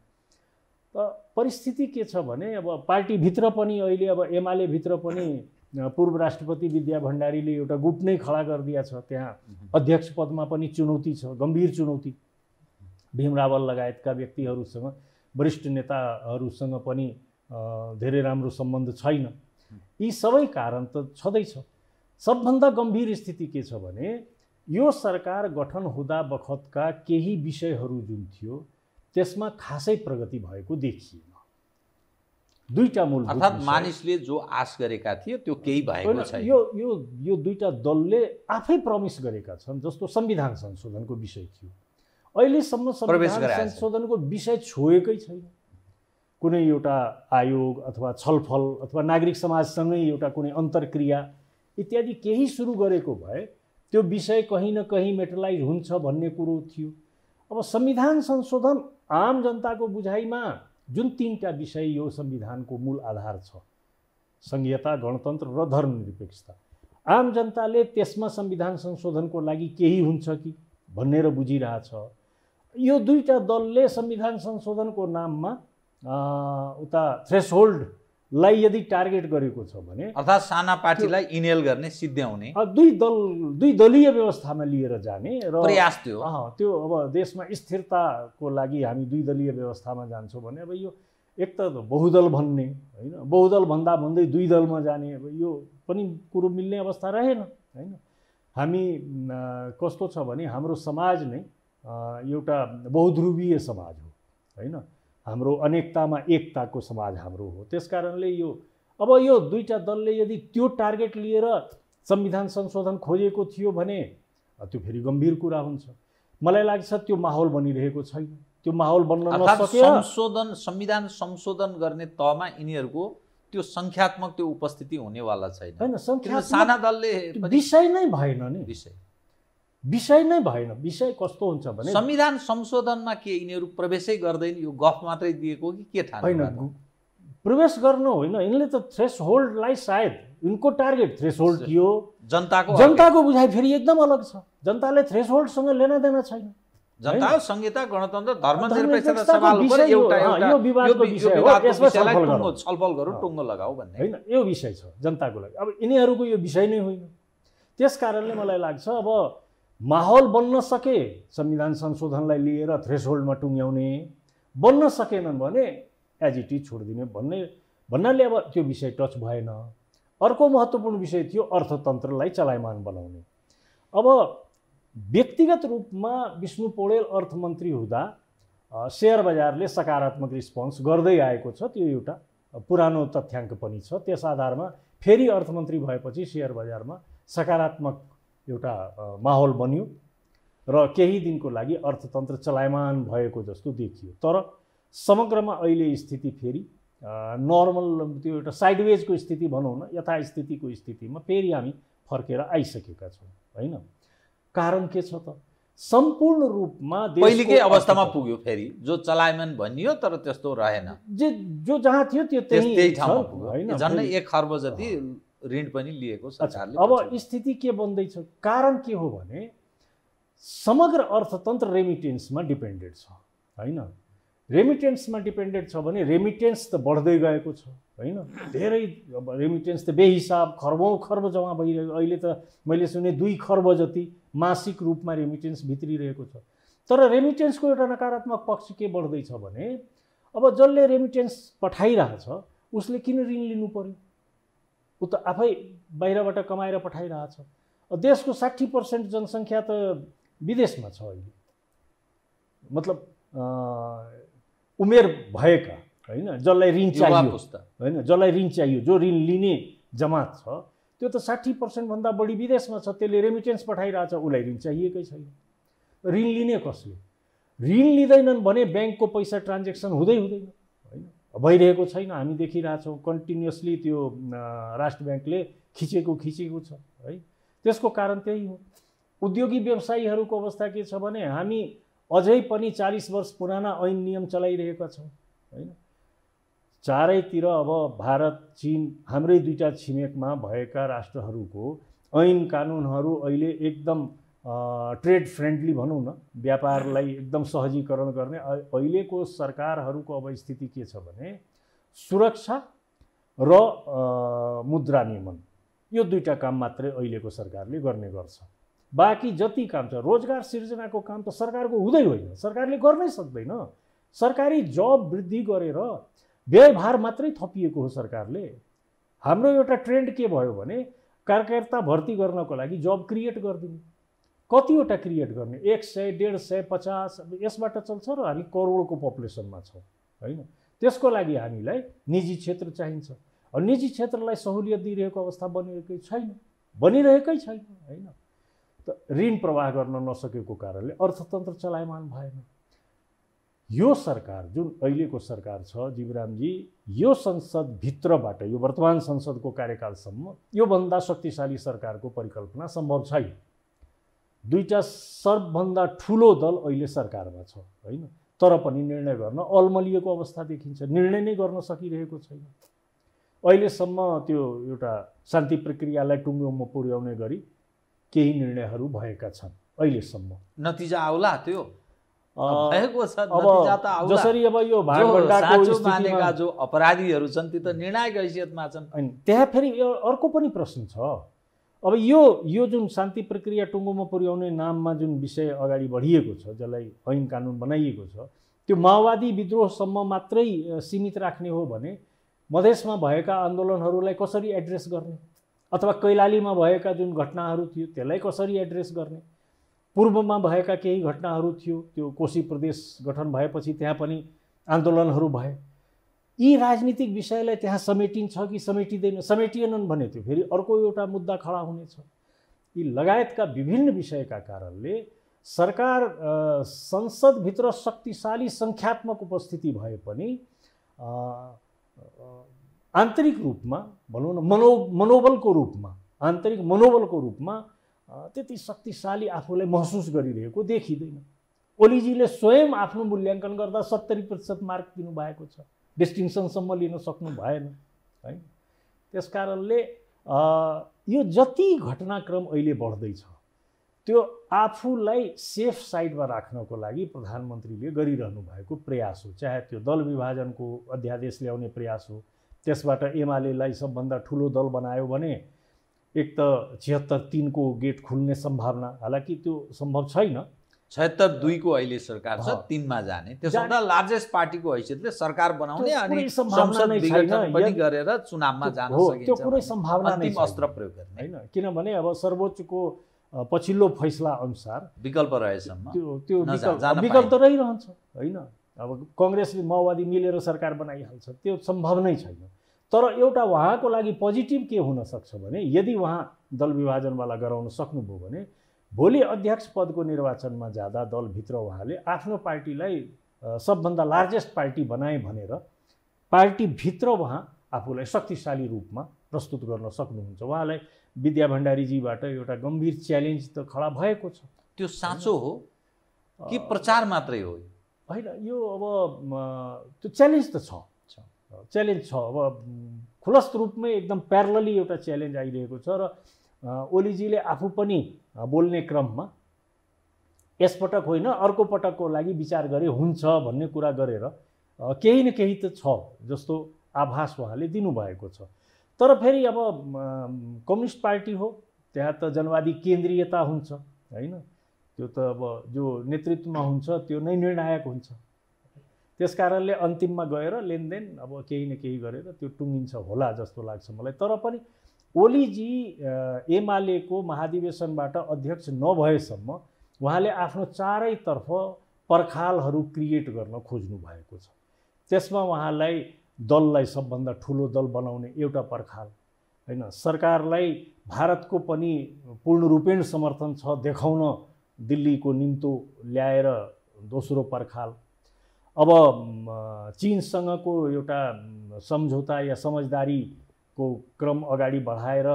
त परिस्थिति के छ भने अब पार्टीभित्र पनि अहिले अब एमालेभित्र पनि पूर्व राष्ट्रपति विद्या भण्डारीले एउटा गुट नै खडा गरिदिएछ त्यहाँ अध्यक्ष पदमा पनि चुनौती छ गम्भीर चुनौती भीम रावल लगायतका व्यक्तिहरूसँग वरिष्ठ नेताहरूसँग पनि धेरै राम्रो सम्बन्ध छैन यी सबै कारण त छँदैछ सबभन्दा गम्भीर स्थिति के छ भने यो सरकार गठन हुँदा बखतका केही विषयहरू जुन थियो त्यसमा खासै प्रगति भएको देखिएन दुईवटा मूल अर्थात् मानिसले जो आश गरेका थिए त्यो केही भएको छैन यो यो यो दुईवटा दलले आफै प्रमिस गरेका छन् जस्तो संविधान संशोधनको विषय थियो अहिलेसम्म संविधान संशोधनको विषय छोएकै छैन कुनै एउटा आयोग अथवा छलफल अथवा नागरिक समाजसँगै एउटा कुनै अन्तर्क्रिया इत्यादि केही सुरु गरेको भए त्यो विषय कहीँ न कहीँ मेटलाइज हुन्छ भन्ने कुरो थियो अब संविधान संशोधन आम जनताको बुझाइमा जुन तिनवटा विषय यो संविधानको मूल आधार छ सङ्घीयता गणतन्त्र र धर्मनिरपेक्षता आम जनताले त्यसमा संविधान संशोधनको लागि केही हुन्छ कि भनेर बुझिरहेछ यो दुईवटा दलले संविधान संशोधनको नाममा उता थ्रेस होल्डलाई यदि टार्गेट गरेको छ भने अर्थात् साना पार्टीलाई इनेल गर्ने सिद्ध्याउने दुई दल दुई दलीय व्यवस्थामा लिएर जाने र प्रयास त्यो त्यो अब देशमा स्थिरताको लागि हामी दुई दलीय व्यवस्थामा जान्छौँ भने अब यो एक त बहुदल भन्ने होइन बहुदल भन्दा भन्दै दुई दलमा जाने अब यो पनि कुरो मिल्ने अवस्था रहेन होइन हामी कस्तो छ भने हाम्रो समाज नै एउटा बहुध्रुवीय समाज हो होइन हाम्रो अनेकतामा एकताको समाज हाम्रो हो त्यस कारणले यो अब यो दुईवटा दलले यदि त्यो टार्गेट लिएर संविधान संशोधन खोजेको थियो भने त्यो फेरि गम्भीर कुरा हुन्छ मलाई लाग्छ त्यो माहौल बनिरहेको छैन त्यो माहौल बन्न संशोधन संविधान संशोधन गर्ने तहमा यिनीहरूको त्यो सङ्ख्यात्मक त्यो उपस्थिति हुनेवाला छैन होइन साना दलले विषय नै भएन नि विषय विषय नै भएन विषय कस्तो हुन्छ भने संविधान संशोधनमा के यिनीहरू प्रवेशै गर्दैन यो गफ मात्रै दिएको कि के थाहा होइन प्रवेश गर्नु होइन यिनले त थ्रेस होल्डलाई सायद यिनको टार्गेट थ्रेस होल्ड थियो जनताको जनताको बुझाइ फेरि एकदम अलग छ जनताले थ्रेस होल्डसँग लेना देना छैन जनता संहिता गणतन्त्र धर्म छलफल टुङ्गो लगाऊ भन्ने होइन यो विषय छ जनताको लागि अब यिनीहरूको यो विषय नै होइन त्यस कारणले मलाई लाग्छ अब माहौल बन्न सके संविधान संशोधनलाई लिएर थ्रेसहोल्डमा टुङ्ग्याउने बन्न सकेनन् भने एज इट इज छोडिदिने भन्ने भन्नाले अब त्यो विषय टच भएन अर्को महत्त्वपूर्ण विषय थियो अर्थतन्त्रलाई चलायमान बनाउने अब व्यक्तिगत रूपमा विष्णु पौडेल अर्थमन्त्री हुँदा सेयर बजारले सकारात्मक रिस्पोन्स गर्दै आएको छ त्यो एउटा पुरानो तथ्याङ्क पनि छ त्यस आधारमा फेरि अर्थमन्त्री भएपछि सेयर बजारमा सकारात्मक एउटा माहौल बन्यो र केही दिनको लागि अर्थतन्त्र चलायमान भएको जस्तो देखियो तर समग्रमा अहिले स्थिति फेरि नर्मल त्यो एउटा साइडवेजको स्थिति भनौँ न यथास्थितिको स्थितिमा फेरि हामी फर्केर आइसकेका छौँ होइन कारण के छ त सम्पूर्ण रूपमा पहिलेकै अवस्थामा पुग्यो फेरि जो चलायमान भनियो तर त्यस्तो रहेन जे जो जहाँ थियो त्यो त्यही ठाउँमा पुग्यो होइन झन् एक खर्ब जति ऋण पनि लिएको सरकारले अब स्थिति के बन्दैछ कारण के हो भने समग्र अर्थतन्त्र रेमिटेन्समा डिपेन्डेन्ट छ होइन रेमिटेन्समा डिपेन्डेन्ट छ भने रेमिटेन्स त बढ्दै गएको छ होइन धेरै अब रेमिटेन्स त बेहिसाब खर्बौँ खर्ब जम्मा भइरहेको अहिले त मैले सुने दुई खर्ब जति मासिक रूपमा रेमिटेन्स भित्रिरहेको छ तर रेमिटेन्सको एउटा नकारात्मक पक्ष के बढ्दैछ भने अब जसले रेमिटेन्स पठाइरहेछ उसले किन ऋण लिनु पऱ्यो ऊ त आफै बाहिरबाट कमाएर पठाइरहेछ देशको साठी पर्सेन्ट जनसङ्ख्या त विदेशमा छ अहिले मतलब उमेर भएका होइन जसलाई ऋण चाहियो होइन जसलाई ऋण चाहियो जो ऋण लिने जमात छ त्यो त साठी पर्सेन्टभन्दा बढी विदेशमा छ त्यसले रेमिटेन्स पठाइरहेछ उसलाई ऋण चाहिएकै छैन ऋण लिने कसले ऋण लिँदैनन् भने ब्याङ्कको पैसा ट्रान्जेक्सन हुँदै हुँदैन भइरहेको छैन हामी देखिरहेछौँ कन्टिन्युसली त्यो राष्ट्र ब्याङ्कले खिचेको खिचेको छ है त्यसको कारण त्यही हो उद्योगी व्यवसायीहरूको अवस्था के छ भने हामी अझै पनि चालिस वर्ष पुराना ऐन नियम चलाइरहेका छौँ होइन चारैतिर अब भारत चिन हाम्रै दुईवटा छिमेकमा भएका राष्ट्रहरूको ऐन कानुनहरू अहिले एकदम ट्रेड फ्रेन्डली भनौँ न व्यापारलाई एकदम सहजीकरण गर्ने अहिलेको सरकारहरूको अब स्थिति के छ भने सुरक्षा र मुद्रा नियमन यो दुईवटा काम मात्रै अहिलेको सरकारले गर्ने गर्छ बाँकी जति काम छ रोजगार सिर्जनाको काम त सरकारको हुँदै होइन सरकारले गर्नै सक्दैन सरकारी जब वृद्धि गरेर व्यवहार मात्रै थपिएको हो सरकारले हाम्रो एउटा ट्रेन्ड के भयो भने कार्यकर्ता भर्ती गर्नको लागि जब क्रिएट गरिदिनु कतिवटा क्रिएट गर्ने एक सय डेढ सय पचास यसबाट चल्छ र हामी करोडको पपुलेसनमा छौँ होइन त्यसको लागि हामीलाई निजी क्षेत्र चाहिन्छ निजी क्षेत्रलाई सहुलियत दिइरहेको अवस्था बनिरहेकै छैन बनिरहेकै छैन होइन त ऋण प्रवाह गर्न नसकेको कारणले अर्थतन्त्र चलायमान भएन यो सरकार जुन अहिलेको सरकार छ जीवरामजी यो संसदभित्रबाट यो वर्तमान संसदको कार्यकालसम्म योभन्दा शक्तिशाली सरकारको परिकल्पना सम्भव छैन दुईवटा सबभन्दा ठुलो दल अहिले सरकारमा छ होइन तर पनि निर्णय गर्न अल्मलिएको अवस्था देखिन्छ निर्णय नै गर्न सकिरहेको छैन अहिलेसम्म त्यो एउटा शान्ति प्रक्रियालाई टुङ्गोमा पुर्याउने गरी केही निर्णयहरू भएका छन् अहिलेसम्म नतिजा आउला त्यो अब जसरी अब यो जो अपराधीहरू छन् त्यो त निर्णायक हैसियतमा छन् त्यहाँ फेरि अर्को पनि प्रश्न छ अब यो यो जुन शान्ति प्रक्रिया टुङ्गोमा पुर्याउने नाममा जुन विषय अगाडि बढिएको छ जसलाई ऐन कानुन बनाइएको छ त्यो माओवादी विद्रोहसम्म मात्रै सीमित राख्ने हो भने मधेसमा भएका आन्दोलनहरूलाई कसरी एड्रेस गर्ने अथवा कैलालीमा भएका जुन घटनाहरू थियो त्यसलाई कसरी एड्रेस गर्ने पूर्वमा भएका केही घटनाहरू थियो त्यो कोशी प्रदेश गठन भएपछि त्यहाँ पनि आन्दोलनहरू भए यी राजनीतिक विषयलाई त्यहाँ समेटिन्छ कि समेटिँदैन समेटिएनन् भने त्यो फेरि अर्को एउटा मुद्दा खडा हुनेछ यी लगायतका विभिन्न विषयका कारणले सरकार संसदभित्र शक्तिशाली सङ्ख्यात्मक उपस्थिति भए पनि आन्तरिक रूपमा भनौँ न मनो मनोबलको रूपमा आन्तरिक मनोबलको रूपमा त्यति शक्तिशाली आफूलाई महसुस गरिरहेको देखिँदैन ओलीजीले स्वयं आफ्नो मूल्याङ्कन गर्दा सत्तरी प्रतिशत मार्क दिनुभएको छ डिस्टिङसनसम्म लिन सक्नु भएन है त्यस कारणले यो जति घटनाक्रम अहिले बढ्दैछ त्यो आफूलाई सेफ साइडमा राख्नको लागि प्रधानमन्त्रीले गरिरहनु भएको प्रयास हो चाहे त्यो दल विभाजनको अध्यादेश ल्याउने प्रयास हो त्यसबाट एमालेलाई सबभन्दा ठुलो दल बनायो भने एक त छिहत्तर तिनको गेट खुल्ने सम्भावना हालाकि त्यो सम्भव छैन छत्तर दुईको अहिले सरकार छ तिनमा जाने त्यसो लार्जेस्ट पार्टीको हैसियतले सरकार बनाउने अनि पनि गरेर चुनावमा जान सकिन्छ त्यो कुनै सम्भावना अन्तिम अस्त्र प्रयोग गर्ने होइन किनभने अब सर्वोच्चको पछिल्लो फैसला अनुसार विकल्प रहेसम्म त्यो त्यो विकल्प त रहिरहन्छ होइन अब कङ्ग्रेसले माओवादी मिलेर सरकार बनाइहाल्छ त्यो सम्भव नै छैन तर एउटा उहाँको लागि पोजिटिभ के हुनसक्छ भने यदि उहाँ दल विभाजनवाला गराउन सक्नुभयो भने भोलि अध्यक्ष पदको निर्वाचनमा जाँदा दलभित्र उहाँले आफ्नो पार्टीलाई सबभन्दा लार्जेस्ट पार्टी बनाएँ भनेर पार्टीभित्र उहाँ आफूलाई शक्तिशाली रूपमा प्रस्तुत गर्न सक्नुहुन्छ उहाँलाई विद्या भण्डारीजीबाट एउटा गम्भीर च्यालेन्ज त खडा भएको छ त्यो साँचो हो कि प्रचार मात्रै हो होइन यो अब त्यो च्यालेन्ज त छ च्यालेन्ज छ अब खुलस्त रूपमै एकदम प्यारलली एउटा च्यालेन्ज आइरहेको छ र ओलीजीले आफू पनि बोल्ने क्रममा यसपटक होइन अर्को पटकको लागि विचार गरे हुन्छ भन्ने कुरा गरेर केही न केही त छ जस्तो आभास उहाँले दिनुभएको छ तर फेरि अब कम्युनिस्ट पार्टी हो त्यहाँ त जनवादी केन्द्रीयता हुन्छ होइन त्यो त अब जो नेतृत्वमा हुन्छ त्यो नै निर्णायक हुन्छ त्यस कारणले अन्तिममा गएर लेनदेन अब केही न केही गरेर त्यो टुङ्गिन्छ होला जस्तो लाग्छ मलाई तर पनि ओलीजी एमालेको महाधिवेशनबाट अध्यक्ष नभएसम्म उहाँले आफ्नो चारैतर्फ पर्खालहरू क्रिएट गर्न खोज्नु भएको छ त्यसमा उहाँलाई दललाई सबभन्दा ठुलो दल बनाउने एउटा पर्खाल होइन सरकारलाई भारतको पनि पूर्ण रूपेण समर्थन छ देखाउन दिल्लीको निम्तो ल्याएर दोस्रो पर्खाल अब चिनसँगको एउटा सम्झौता या समझदारी को क्रम अगाडि बढाएर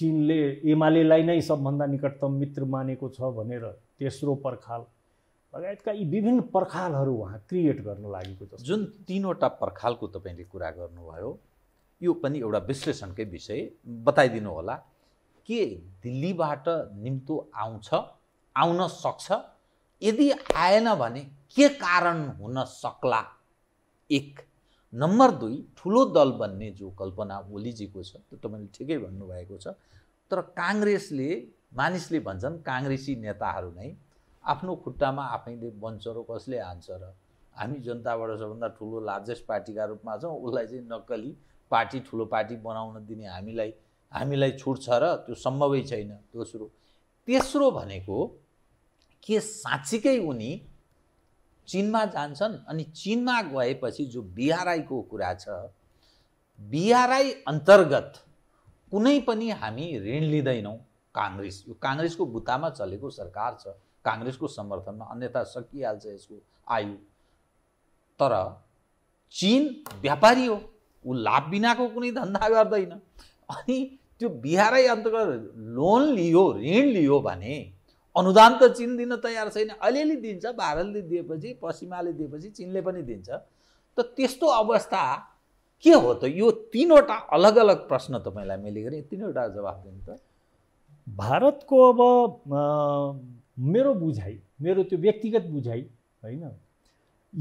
चिनले एमालेलाई नै सबभन्दा निकटतम मित्र मानेको छ भनेर तेस्रो पर्खाल लगायतका यी विभिन्न पर्खालहरू उहाँ क्रिएट गर्न लागेको छ जुन तिनवटा पर्खालको तपाईँले कुरा गर्नुभयो यो पनि एउटा विश्लेषणकै विषय बताइदिनु होला के दिल्लीबाट निम्तो आउँछ आउन सक्छ यदि आएन भने के कारण हुन सक्ला एक नम्बर दुई ठुलो दल बन्ने जो कल्पना ओलीजीको छ त्यो तपाईँले ठिकै भन्नुभएको छ तर काङ्ग्रेसले मानिसले भन्छन् काङ्ग्रेसी नेताहरू नै आफ्नो खुट्टामा आफैले बन्छ र कसले हान्छ र हामी जनताबाट सबभन्दा ठुलो लार्जेस्ट पार्टीका रूपमा छौँ उसलाई चाहिँ नक्कली पार्टी ठुलो पार्टी बनाउन दिने हामीलाई हामीलाई छुट र त्यो सम्भवै छैन दोस्रो तेस्रो भनेको के साँच्चीकै उनी चिनमा जान्छन् अनि चिनमा गएपछि जो बिआरआईको कुरा छ बिआरआई अन्तर्गत कुनै पनि हामी ऋण लिँदैनौँ काङ्ग्रेस यो काङ्ग्रेसको बुत्तामा चलेको सरकार छ काङ्ग्रेसको समर्थनमा अन्यथा सकिहाल्छ यसको आयु तर चिन व्यापारी हो ऊ लाभ बिनाको कुनै धन्दा गर्दैन अनि त्यो बिहारै अन्तर्गत लोन लियो ऋण लियो भने अनुदान त चिन दिन तयार छैन अलिअलि दिन्छ भारतले दिएपछि पश्चिमाले दिएपछि चिनले पनि दिन्छ त त्यस्तो अवस्था के हो त यो तिनवटा अलग अलग प्रश्न तपाईँलाई मैले गरेँ तिनवटा जवाब दिनु त भारतको अब मेरो बुझाइ मेरो त्यो व्यक्तिगत बुझाइ होइन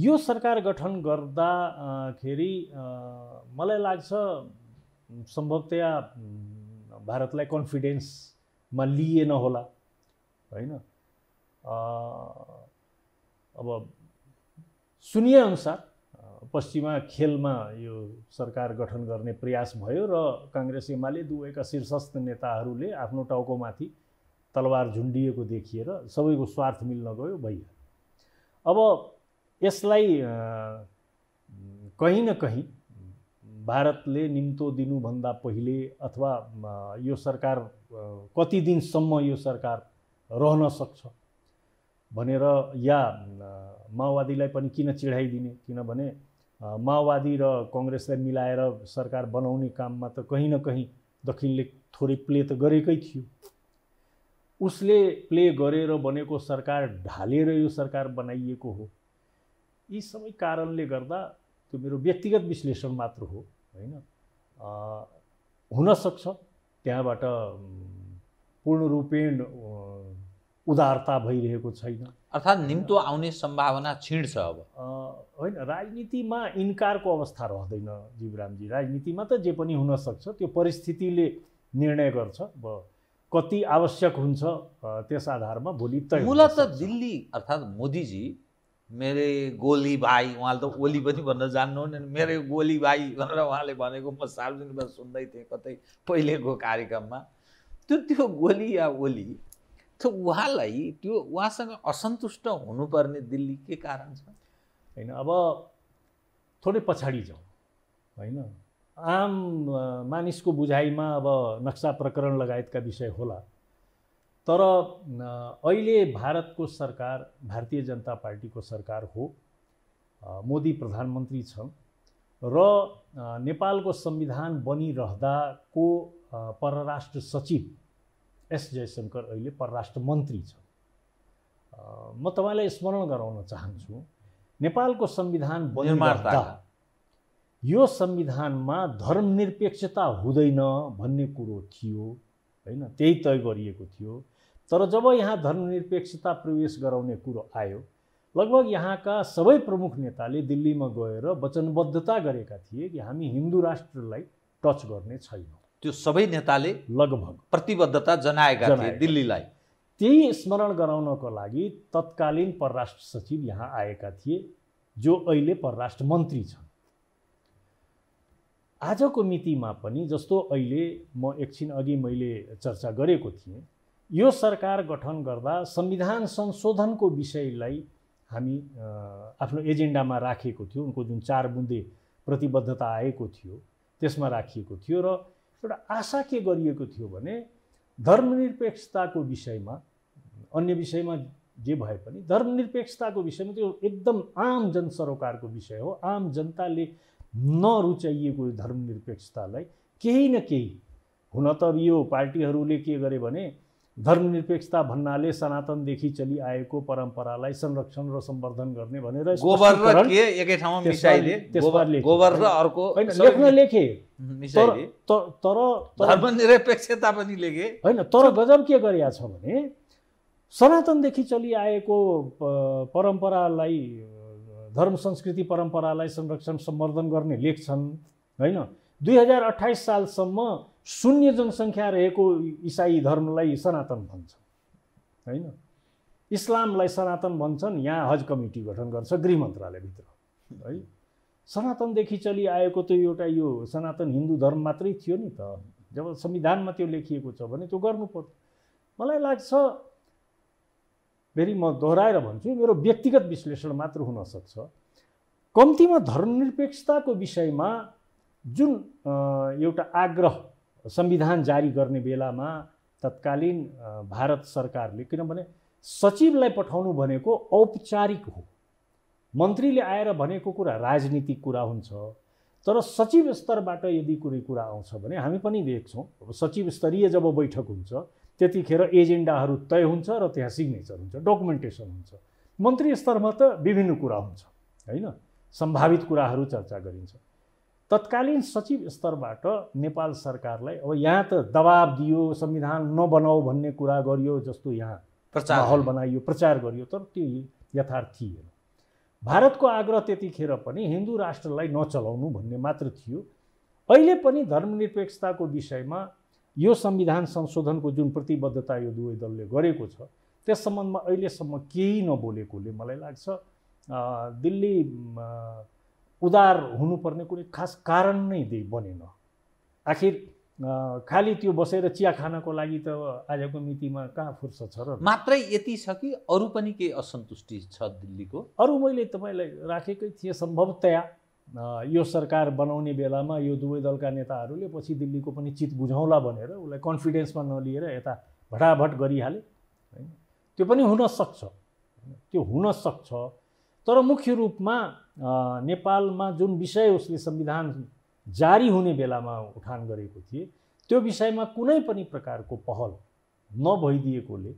यो सरकार गठन गर्दाखेरि मलाई लाग्छ सम्भवतया भारतलाई कन्फिडेन्समा लिएन होला होइन अब सुनिएअनुसार पश्चिमा खेलमा यो सरकार गठन गर्ने प्रयास भयो र काङ्ग्रेस एमाले दुवैका शीर्षस्थ नेताहरूले आफ्नो टाउकोमाथि तलवार झुन्डिएको देखिएर सबैको स्वार्थ मिल्न गयो भइयो अब यसलाई कहीँ न कहीँ भारतले निम्तो दिनुभन्दा पहिले अथवा यो सरकार कति दिनसम्म यो सरकार रहन सक्छ भनेर या माओवादीलाई पनि किन चिढाइदिने किनभने माओवादी र कङ्ग्रेसलाई मिलाएर सरकार बनाउने काममा त कहीँ न कहीँ दक्षिणले थोरै प्ले त गरेकै थियो उसले प्ले गरेर बनेको सरकार ढालेर यो सरकार बनाइएको हो यी सबै कारणले गर्दा त्यो मेरो व्यक्तिगत विश्लेषण मात्र हो होइन हुनसक्छ त्यहाँबाट पूर्ण रूपेण उदारता भइरहेको छैन अर्थात् निम्तो आउने सम्भावना छिड छ अब होइन राजनीतिमा इन्कारको अवस्था रहँदैन जीवरामजी राजनीतिमा त जे पनि हुनसक्छ त्यो परिस्थितिले निर्णय गर्छ अब कति आवश्यक हुन्छ त्यस आधारमा भोलि त मूलत दिल्ली अर्थात् मोदीजी मेरो गोली भाइ उहाँले त ओली पनि भन्न जान्नुहुन्न मेरो गोली भाइ भनेर उहाँले भनेको म सार्वजनिकमा सुन्दै थिएँ कतै पहिलेको कार्यक्रममा त्यो त्यो गोली या ओली त्यो उहाँलाई त्यो उहाँसँग असन्तुष्ट हुनुपर्ने दिल्ली के कारण छ होइन अब थोरै पछाडि जाउँ होइन आम मानिसको बुझाइमा अब नक्सा प्रकरण लगायतका विषय होला तर अहिले भारतको सरकार भारतीय जनता पार्टीको सरकार हो मोदी प्रधानमन्त्री छ र नेपालको संविधान बनिरहँदाको परराष्ट्र सचिव एस जयशङ्कर अहिले परराष्ट्र मन्त्री छ म तपाईँलाई स्मरण गराउन चाहन्छु नेपालको संविधान बनिँदा यो संविधानमा धर्मनिरपेक्षता हुँदैन भन्ने कुरो थियो होइन त्यही तय गरिएको थियो तर जब यहाँ धर्मनिरपेक्षता प्रवेश गराउने कुरो आयो लगभग यहाँका सबै प्रमुख नेताले दिल्लीमा गएर वचनबद्धता गरेका थिए कि हामी हिन्दू राष्ट्रलाई टच गर्ने छैनौँ त्यो सबै नेताले लगभग प्रतिबद्धता जनाएका थिए दिल्लीलाई त्यही स्मरण गराउनको लागि तत्कालीन परराष्ट्र सचिव यहाँ आएका थिए जो अहिले परराष्ट्र मन्त्री छन् आजको मितिमा पनि जस्तो अहिले म एकछिन अघि मैले चर्चा गरेको थिएँ यो सरकार गठन गर्दा संविधान संशोधनको विषयलाई हामी आफ्नो एजेन्डामा राखेको थियो उनको जुन चार बुन्दे प्रतिबद्धता आएको थियो त्यसमा राखिएको थियो र एउटा आशा के गरिएको थियो भने धर्मनिरपेक्षताको विषयमा अन्य विषयमा जे भए पनि धर्मनिरपेक्षताको विषयमा त्यो एकदम आम जनसरोकारको विषय हो आम जनताले नरुचाइएको धर्मनिरपेक्षतालाई केही न केही हुन त यो पार्टीहरूले के गरे भने धर्मनिरपेक्षता भन्नाले सनातनदेखि चलिआएको परम्परालाई संरक्षण र सम्वर्धन गर्ने भनेर गोबर के एकै ठाउँमा गोबर र अर्को लेख्न लेखे तर धर्मनिरपेक्षता पनि लेखे होइन तर गजब के गरिया छ भने सनातनदेखि चलिआएको परम्परालाई धर्म संस्कृति परम्परालाई संरक्षण सम्वर्धन गर्ने लेख्छन् होइन दुई हजार अठाइस सालसम्म शून्य जनसङ्ख्या रहेको इसाई धर्मलाई सनातन भन्छ होइन इस्लामलाई सनातन भन्छन् यहाँ हज कमिटी गठन गर्छ गृह मन्त्रालयभित्र है सनातनदेखि चलिआएको त एउटा यो सनातन हिन्दू धर्म मात्रै थियो नि त जब संविधानमा त्यो लेखिएको छ भने त्यो गर्नु पर्थ्यो मलाई लाग्छ फेरि म दोहोऱ्याएर भन्छु मेरो व्यक्तिगत विश्लेषण मात्र हुनसक्छ कम्तीमा धर्मनिरपेक्षताको विषयमा जुन एउटा आग्रह संविधान जारी गर्ने बेलामा तत्कालीन भारत सरकारले किनभने सचिवलाई पठाउनु भनेको औपचारिक हो मन्त्रीले आएर भनेको कुरा राजनीतिक कुरा हुन्छ तर सचिव स्तरबाट यदि कुनै कुरा आउँछ भने हामी पनि देख्छौँ अब सचिव स्तरीय जब बैठक हुन्छ त्यतिखेर एजेन्डाहरू तय हुन्छ र त्यहाँ सिग्नेचर हुन्छ डकुमेन्टेसन हुन्छ मन्त्री स्तरमा त विभिन्न कुरा हुन्छ होइन सम्भावित कुराहरू चर्चा गरिन्छ तत्कालीन सचिव स्तरबाट नेपाल सरकारलाई अब यहाँ त दबाब दियो संविधान नबनाऊ भन्ने कुरा गरियो जस्तो यहाँ प्रचार हल बनाइयो प्रचार गरियो तर त्यो यथार्थ थिएन भारतको आग्रह त्यतिखेर पनि हिन्दू राष्ट्रलाई नचलाउनु भन्ने मात्र थियो अहिले पनि धर्मनिरपेक्षताको विषयमा यो संविधान संशोधनको जुन प्रतिबद्धता यो दुवै दलले गरेको छ त्यस सम्बन्धमा अहिलेसम्म केही नबोलेकोले मलाई लाग्छ दिल्ली उदार हुनुपर्ने कुनै खास कारण नै दे बनेन आखिर खालि त्यो बसेर चिया खानको लागि त आजको मितिमा कहाँ फुर्स छ र मात्रै यति छ कि अरू पनि केही असन्तुष्टि छ दिल्लीको अरू मैले तपाईँलाई राखेकै थिएँ सम्भवतया यो सरकार बनाउने बेलामा यो दुवै दलका नेताहरूले पछि दिल्लीको पनि चित बुझाउँला भनेर उसलाई कन्फिडेन्समा नलिएर यता भटाभट गरिहाले होइन त्यो पनि हुनसक्छ त्यो हुनसक्छ तर मुख्य रूपमा नेपालमा जुन विषय उसले संविधान जारी हुने बेलामा उठान गरेको थिए त्यो विषयमा कुनै पनि प्रकारको पहल नभइदिएकोले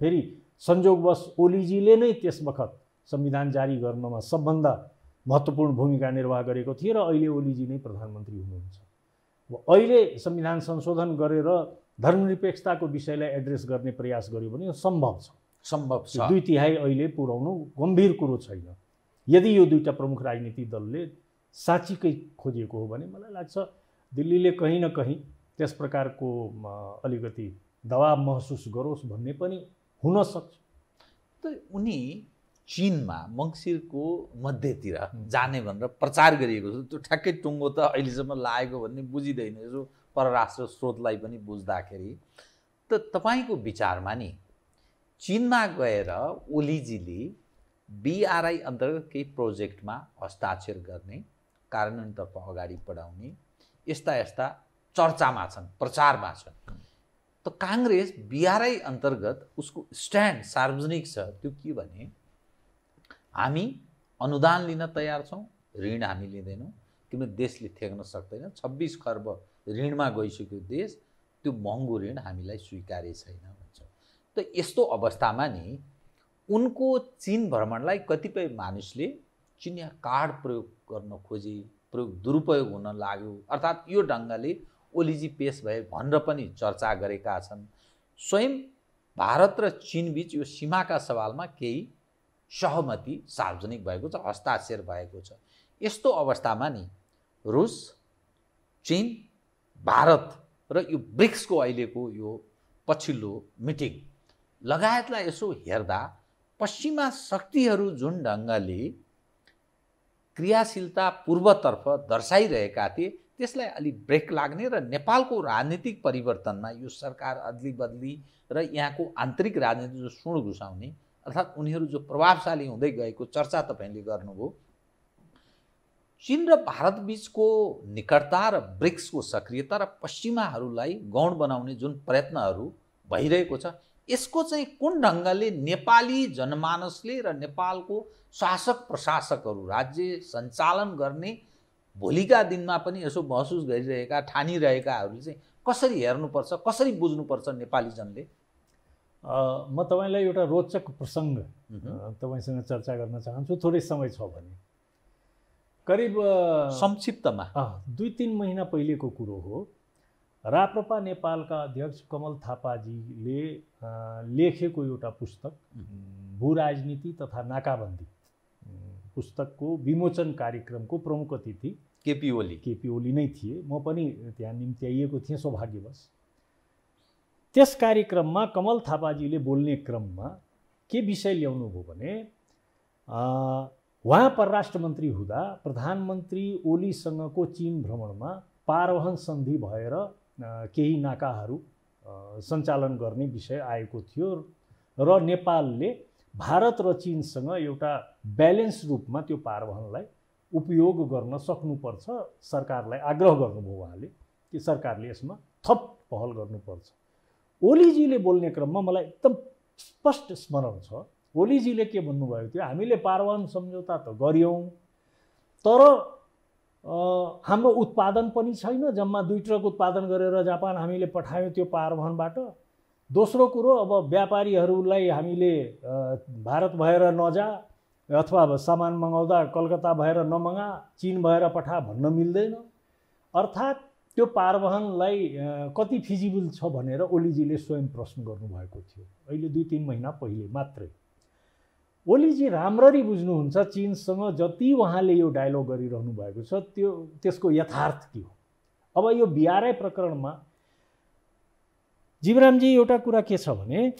फेरि संजोगवश ओलीजीले नै त्यस बखत संविधान जारी गर्नमा सबभन्दा महत्त्वपूर्ण भूमिका निर्वाह गरेको थिए र अहिले ओलीजी नै प्रधानमन्त्री हुनुहुन्छ अब अहिले संविधान संशोधन गरेर धर्मनिरपेक्षताको विषयलाई एड्रेस गर्ने प्रयास गर्यो भने सम्भव छ सम्भव छ दुई तिहाई अहिले पुर्याउनु गम्भीर कुरो छैन यदि यो दुईवटा प्रमुख राजनीतिक दलले साँच्चीकै खोजिएको हो भने मलाई लाग्छ दिल्लीले कहीँ न कहीँ त्यस प्रकारको अलिकति दबाब महसुस गरोस् भन्ने पनि हुनसक्छ त उनी चिनमा मङ्सिरको मध्यतिर जाने भनेर प्रचार गरिएको छ त्यो ठ्याक्कै टुङ्गो त अहिलेसम्म लागेको भन्ने बुझिँदैन यसो परराष्ट्र स्रोतलाई पनि बुझ्दाखेरि त तपाईँको विचारमा नि चिनमा गएर ओलीजीले बिआरआई अन्तर्गत केही प्रोजेक्टमा हस्ताक्षर गर्ने कार्यान्वयनतर्फ अगाडि बढाउने यस्ता यस्ता चर्चामा छन् प्रचारमा छन् त काङ्ग्रेस बिआरआई अन्तर्गत उसको स्ट्यान्ड सार्वजनिक छ त्यो के भने हामी अनुदान लिन तयार छौँ ऋण हामी लिँदैनौँ किनभने देशले थ्याक्न सक्दैन छब्बिस खर्ब ऋणमा गइसक्यो देश त्यो महँगो ऋण हामीलाई स्वीकार्य छैन भन्छ त यस्तो अवस्थामा नि उनको चिन भ्रमणलाई कतिपय मानिसले चिनिया कार्ड प्रयोग गर्न खोजे प्रयोग दुरुपयोग हुन लाग्यो अर्थात् यो ढङ्गले ओलीजी पेस भए भनेर पनि चर्चा गरेका छन् स्वयं भारत र चिनबिच यो सीमाका सवालमा केही सहमति सार्वजनिक भएको छ हस्ताक्षर भएको छ यस्तो अवस्थामा नि रुस चिन भारत र यो ब्रिक्सको अहिलेको यो पछिल्लो मिटिङ लगायतलाई यसो हेर्दा पश्चिमा शक्तिहरू जुन ढङ्गले क्रियाशीलता पूर्वतर्फ दर्शाइरहेका थिए त्यसलाई अलिक ब्रेक लाग्ने र नेपालको राजनीतिक परिवर्तनमा यो सरकार अदली बदली र यहाँको आन्तरिक राजनीति जो सुण घुसाउने अर्थात् उनीहरू जो प्रभावशाली हुँदै गएको चर्चा तपाईँले गर्नुभयो चिन र भारतबिचको निकटता र ब्रिक्सको सक्रियता र पश्चिमाहरूलाई गौण बनाउने जुन प्रयत्नहरू भइरहेको छ यसको चाहिँ कुन ढङ्गले नेपाली जनमानसले र नेपालको शासक प्रशासकहरू राज्य सञ्चालन गर्ने भोलिका दिनमा पनि यसो महसुस गरिरहेका ठानिरहेकाहरूले चाहिँ कसरी हेर्नुपर्छ कसरी बुझ्नुपर्छ नेपाली जनले म तपाईँलाई एउटा रोचक प्रसङ्ग तपाईँसँग चर्चा गर्न चाहन्छु थोरै समय छ भने करिब संक्षिप्तमा दुई तिन महिना पहिलेको कुरो हो राप्रपा नेपालका अध्यक्ष कमल थापाजीले लेखेको एउटा पुस्तक भू राजनीति तथा नाकाबन्दी पुस्तकको विमोचन कार्यक्रमको प्रमुख अतिथि केपी ओली केपी ओली नै थिए म पनि त्यहाँ निम्त्याइएको थिएँ सौभाग्यवश त्यस कार्यक्रममा कमल थापाजीले बोल्ने क्रममा के विषय ल्याउनुभयो भने उहाँ परराष्ट्र मन्त्री हुँदा प्रधानमन्त्री ओलीसँगको चिन भ्रमणमा पारवहन सन्धि भएर केही नाकाहरू सञ्चालन गर्ने विषय आएको थियो र नेपालले भारत र चिनसँग एउटा ब्यालेन्स रूपमा त्यो पारवहनलाई उपयोग गर्न सक्नुपर्छ सरकारलाई आग्रह गर्नुभयो उहाँले कि सरकारले यसमा थप पहल गर्नुपर्छ ओलीजीले बोल्ने क्रममा मलाई एकदम स्पष्ट स्मरण छ ओलीजीले के भन्नुभएको थियो हामीले पारवहन सम्झौता त गऱ्यौँ तर हाम्रो उत्पादन पनि छैन जम्मा दुई ट्रक उत्पादन गरेर जापान हामीले पठायौँ त्यो पारवहनबाट दोस्रो कुरो अब व्यापारीहरूलाई हामीले भारत भएर नजा अथवा सामान मगाउँदा कलकत्ता भएर नमगा चिन भएर पठा भन्न मिल्दैन अर्थात् त्यो पारवहनलाई कति फिजिबल छ भनेर ओलीजीले स्वयं प्रश्न गर्नुभएको थियो अहिले दुई तिन महिना पहिले मात्रै ओलीजी राम्ररी बुझ्नुहुन्छ चिनसँग जति उहाँले यो डायलग गरिरहनु भएको छ त्यो त्यसको यथार्थ के हो अब यो बिआरआई प्रकरणमा जीवरामजी एउटा कुरा के छ भने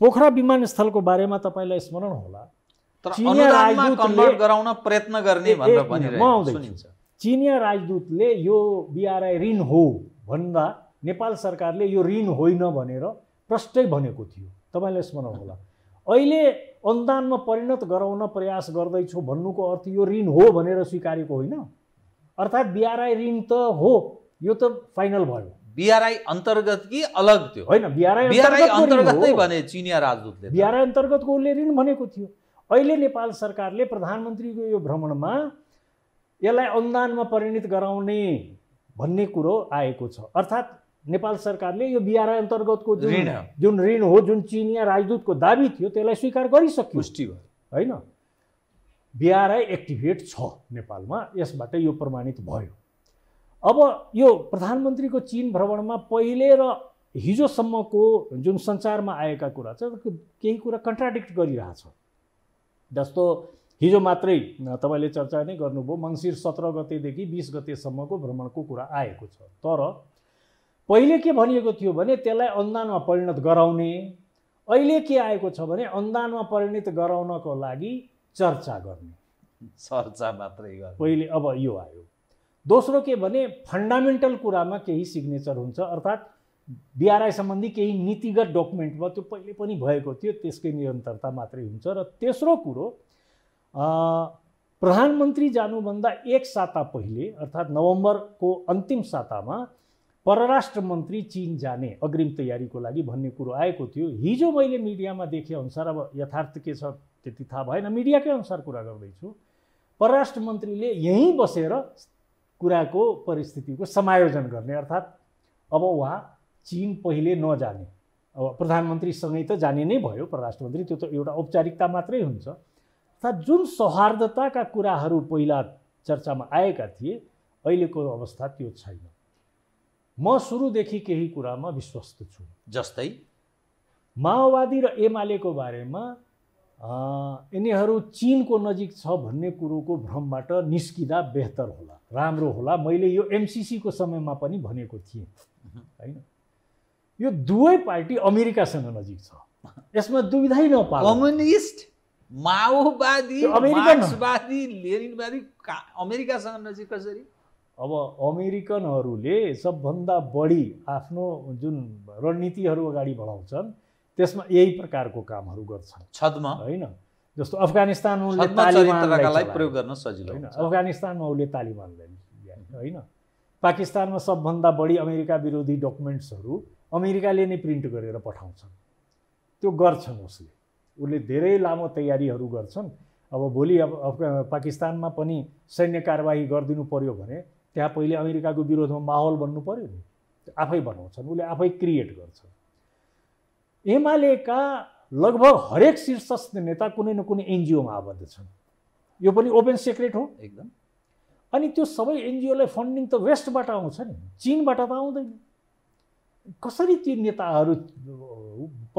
पोखरा विमानस्थलको बारेमा तपाईँलाई स्मरण होला चिनिया राजदूतले चिनिया राजदूतले यो बिआरआई ऋण हो भन्दा नेपाल सरकारले यो ऋण होइन भनेर प्रष्टै भनेको थियो तपाईँलाई स्मरण होला अहिले अनुदानमा परिणत गराउन प्रयास गर्दैछु भन्नुको अर्थ यो ऋण हो भनेर स्वीकारेको होइन अर्थात् बिआरआई ऋण त हो यो त फाइनल भयो बिआरआई अन्तर्गत कि अलग थियो होइन बिआरआई भने चिनिया राजदूतले बिआरआई अन्तर्गतको उसले ऋण भनेको थियो अहिले नेपाल सरकारले प्रधानमन्त्रीको यो भ्रमणमा यसलाई अनुदानमा परिणत गराउने भन्ने कुरो आएको छ अर्थात् नेपाल सरकारले यो बिआरआई अन्तर्गतको जुन जुन ऋण हो जुन चिनिया राजदूतको दाबी थियो त्यसलाई स्वीकार गरिसक्यो पुष्टि भयो होइन बिआरआई एक्टिभेट छ नेपालमा यसबाट यो प्रमाणित भयो अब यो प्रधानमन्त्रीको चिन भ्रमणमा पहिले र हिजोसम्मको जुन सञ्चारमा आएका कुरा छ केही कुरा कन्ट्राडिक्ट गरिरहेछ जस्तो हिजो मात्रै तपाईँले चर्चा नै गर्नुभयो मङ्सिर सत्र गतेदेखि बिस गतेसम्मको भ्रमणको कुरा आएको छ तर पहिले के भनिएको थियो भने त्यसलाई अनुदानमा परिणत गराउने अहिले के आएको छ भने अनुदानमा परिणत गराउनको लागि चर्चा गर्ने चर्चा मात्रै गर्ने पहिले अब यो आयो दोस्रो के भने फन्डामेन्टल कुरामा केही सिग्नेचर हुन्छ अर्थात् बिआरआई सम्बन्धी केही नीतिगत डकुमेन्टमा त्यो पहिले पनि भएको थियो त्यसकै निरन्तरता मात्रै हुन्छ र तेस्रो कुरो प्रधानमन्त्री जानुभन्दा एक साता पहिले अर्थात् नोभेम्बरको अन्तिम सातामा परराष्ट्र मन्त्री चिन जाने अग्रिम तयारीको लागि भन्ने कुरो आएको थियो हिजो मैले मिडियामा देखे अनुसार अब यथार्थ के छ त्यति थाहा भएन मिडियाकै अनुसार कुरा गर्दैछु परराष्ट्र मन्त्रीले यहीँ बसेर कुराको परिस्थितिको समायोजन गर्ने अर्थात् अब उहाँ चिन पहिले नजाने अब प्रधानमन्त्रीसँगै त जाने नै भयो परराष्ट्र मन्त्री त्यो त एउटा औपचारिकता मात्रै हुन्छ अर्थात् जुन सौहार्दताका कुराहरू पहिला चर्चामा आएका थिए अहिलेको अवस्था त्यो छैन म सुरुदेखि केही कुरामा विश्वस्त छु जस्तै माओवादी र एमालेको बारेमा यिनीहरू चिनको नजिक छ भन्ने कुरोको भ्रमबाट निस्किँदा बेहतर होला राम्रो होला मैले यो एमसिसीको समयमा पनि भनेको थिएँ होइन यो दुवै पार्टी अमेरिकासँग नजिक छ यसमा दुविधै कम्युनिस्ट माओवादी मार्क्सवादी लेनिनवादी अमेरिकासँग नजिक कसरी अब अमेरिकनहरूले सबभन्दा बढी आफ्नो जुन रणनीतिहरू अगाडि बढाउँछन् त्यसमा यही प्रकारको कामहरू गर्छन् छदमा होइन जस्तो अफगानिस्तानमा उसले तालिबानलाई प्रयोग गर्न सजिलो होइन अफगानिस्तानमा उसले तालिबानलाई होइन पाकिस्तानमा सबभन्दा बढी अमेरिका विरोधी डकुमेन्ट्सहरू अमेरिकाले नै प्रिन्ट गरेर पठाउँछन् त्यो गर्छन् उसले उसले धेरै लामो तयारीहरू गर्छन् अब भोलि अब पाकिस्तानमा पनि सैन्य कारवाही गरिदिनु पर्यो भने त्यहाँ पहिले अमेरिकाको विरोधमा माहौल बन्नु पऱ्यो नि आफै बनाउँछन् उसले आफै क्रिएट गर्छ एमालेका लगभग हरेक शीर्षस्थ नेता कुनै न कुनै एनजिओमा आबद्ध छन् यो पनि ओपन सिक्रेट हो एकदम अनि त्यो सबै एनजिओलाई फन्डिङ त वेस्टबाट आउँछ नि चिनबाट त आउँदैन कसरी ती नेताहरू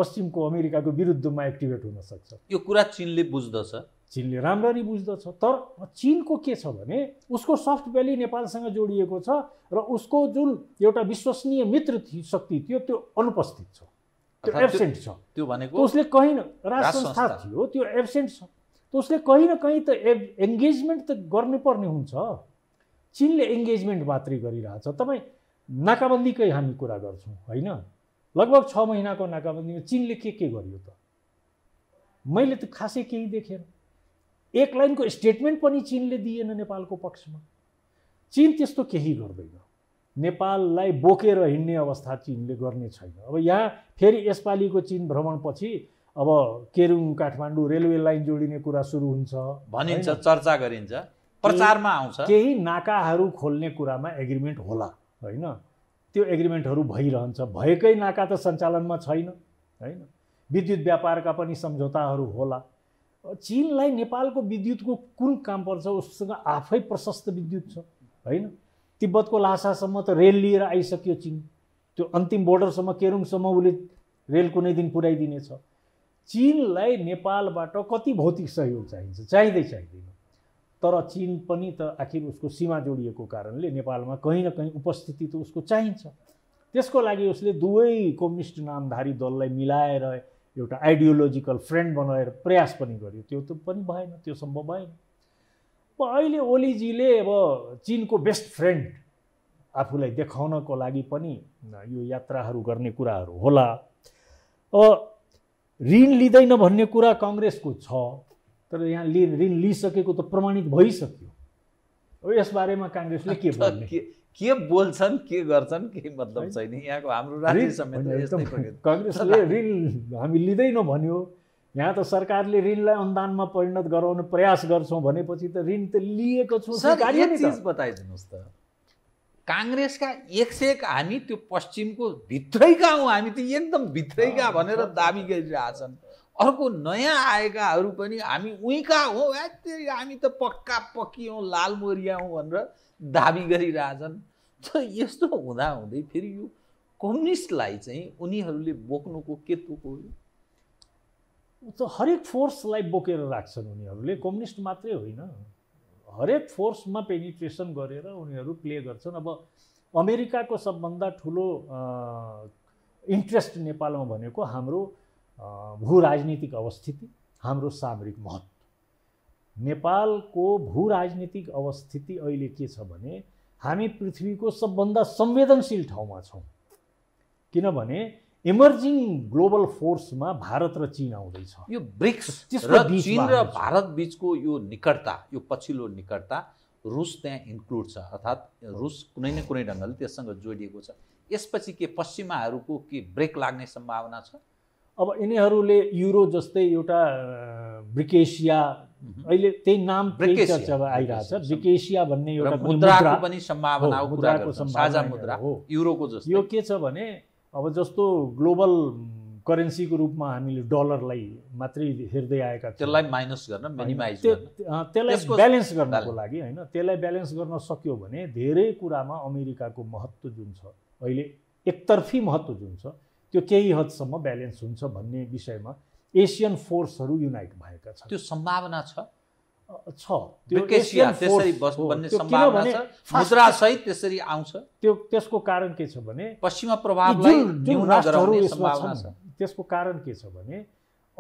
पश्चिमको अमेरिकाको विरुद्धमा एक्टिभेट हुन सक्छ यो कुरा चिनले बुझ्दछ चिनले राम्ररी बुझ्दछ तर चिनको के छ भने उसको सफ्ट भ्याली नेपालसँग जोडिएको छ र उसको जुन एउटा विश्वसनीय मित्र शक्ति थियो त्यो अनुपस्थित छ त्यो एब्सेन्ट छ त्यो भनेको उसले कहीँ न राज संस्था थियो त्यो एब्सेन्ट छ त उसले कहीँ न कहीँ त एब एङ्गेजमेन्ट त गर्नुपर्ने हुन्छ चिनले इङ्गेजमेन्ट मात्रै गरिरहेछ तपाईँ नाकाबन्दीकै हामी कुरा गर्छौँ होइन लगभग छ महिनाको नाकाबन्दीमा चिनले के के गर्यो त मैले त खासै केही देखेन एक लाइनको स्टेटमेन्ट पनि चिनले दिएन नेपालको पक्षमा चिन त्यस्तो केही गर्दैन नेपाललाई बोकेर हिँड्ने अवस्था चिनले गर्ने छैन अब यहाँ फेरि यसपालिको चिन भ्रमणपछि अब केरुङ काठमाडौँ रेलवे लाइन जोडिने कुरा सुरु हुन्छ भनिन्छ चर्चा गरिन्छ प्रचारमा आउँछ केही नाकाहरू खोल्ने कुरामा एग्रिमेन्ट होला होइन त्यो एग्रिमेन्टहरू भइरहन्छ भएकै नाका त सञ्चालनमा छैन होइन विद्युत व्यापारका पनि सम्झौताहरू होला चिनलाई नेपालको विद्युतको कुन काम पर्छ उसँग आफै प्रशस्त विद्युत छ होइन तिब्बतको लासासम्म त रेल लिएर आइसक्यो चिन त्यो अन्तिम बोर्डरसम्म केरुङसम्म उसले रेल कुनै दिन पुर्याइदिनेछ चिनलाई नेपालबाट कति भौतिक सहयोग चाहिन्छ चाहिँदै चाहिँदैन तर चिन पनि त आखिर उसको सीमा जोडिएको कारणले नेपालमा कहीँ न कहीँ उपस्थिति त उसको चाहिन्छ त्यसको लागि उसले दुवै कम्युनिस्ट नामधारी दललाई मिलाएर एउटा आइडियोलोजिकल फ्रेन्ड बनाएर प्रयास पनि गर्यो त्यो त पनि भएन त्यो सम्भव भएन अब अहिले ओलीजीले अब चिनको बेस्ट फ्रेन्ड आफूलाई देखाउनको लागि पनि यो यात्राहरू गर्ने कुराहरू होला अब ऋण लिँदैन भन्ने कुरा कङ्ग्रेसको छ तर यहाँ लि ऋण लिइसकेको त प्रमाणित भइसक्यो अब यसबारेमा काङ्ग्रेसले के भन्ने के बोल्छन् के गर्छन् केही मतलब छैन यहाँको हाम्रो राज्य समेत कङ्ग्रेसले ऋण हामी लिँदैनौँ भन्यो यहाँ त सरकारले ऋणलाई अनुदानमा परिणत गराउने प्रयास गर्छौँ भनेपछि त ऋण त लिएको छु चिज बताइदिनुहोस् त काङ्ग्रेसका एक से एक हामी त्यो पश्चिमको भित्रैका हौँ हामी त एकदम भित्रैका भनेर दाबी गरिरहेछन् अर्को नयाँ आएकाहरू पनि हामी उहीँका हौँ त्यही हामी त पक्का पक्की हौँ लालमोरिया हौँ भनेर दाबी गरिरहेछन् त यस्तो हुँदाहुँदै फेरि यो कम्युनिस्टलाई चाहिँ उनीहरूले बोक्नुको के तुको हो त हरेक फोर्सलाई बोकेर राख्छन् उनीहरूले कम्युनिस्ट मात्रै होइन हरेक फोर्समा पेनिट्रेसन गरेर उनीहरू प्ले गर्छन् अब अमेरिकाको सबभन्दा ठुलो इन्ट्रेस्ट नेपालमा भनेको हाम्रो भू राजनीतिक अवस्थिति हाम्रो सामरिक महत्त्व नेपालको भू राजनीतिक अवस्थिति अहिले के छ भने हामी पृथ्वीको सबभन्दा संवेदनशील ठाउँमा छौँ किनभने इमर्जिङ ग्लोबल फोर्समा भारत र चिन आउँदैछ यो ब्रिक्स र चिन र भारत बिचको यो निकटता यो पछिल्लो निकटता रुस त्यहाँ इन्क्लुड छ अर्थात् रुस कुनै न कुनै ढङ्गले त्यससँग जोडिएको छ यसपछि के पश्चिमाहरूको के ब्रेक लाग्ने सम्भावना छ अब यिनीहरूले युरो जस्तै एउटा ब्रिकेसिया अहिले त्यही नाम चर्चामा आइरहेको छ ब्रिकेसिया भन्ने एउटा मुद्राको पनि सम्भावना मुद्रा युरोको जस्तो यो के छ भने अब जस्तो ग्लोबल करेन्सीको रूपमा हामीले डलरलाई मात्रै हेर्दै आएका त्यसलाई माइनस गर्न त्यसलाई ब्यालेन्स गर्नको लागि होइन त्यसलाई ब्यालेन्स गर्न सक्यो भने धेरै कुरामा अमेरिकाको महत्त्व जुन छ अहिले एकतर्फी महत्त्व जुन छ त्यो केही हदसम्म ब्यालेन्स हुन्छ भन्ने विषयमा एसियन फोर्सहरू युनाइट भएका छन् त्यो सम्भावना छ छ सहित त्यसरी आउँछ त्यो त्यसको कारण के छ भने पश्चिम त्यसको कारण के छ भने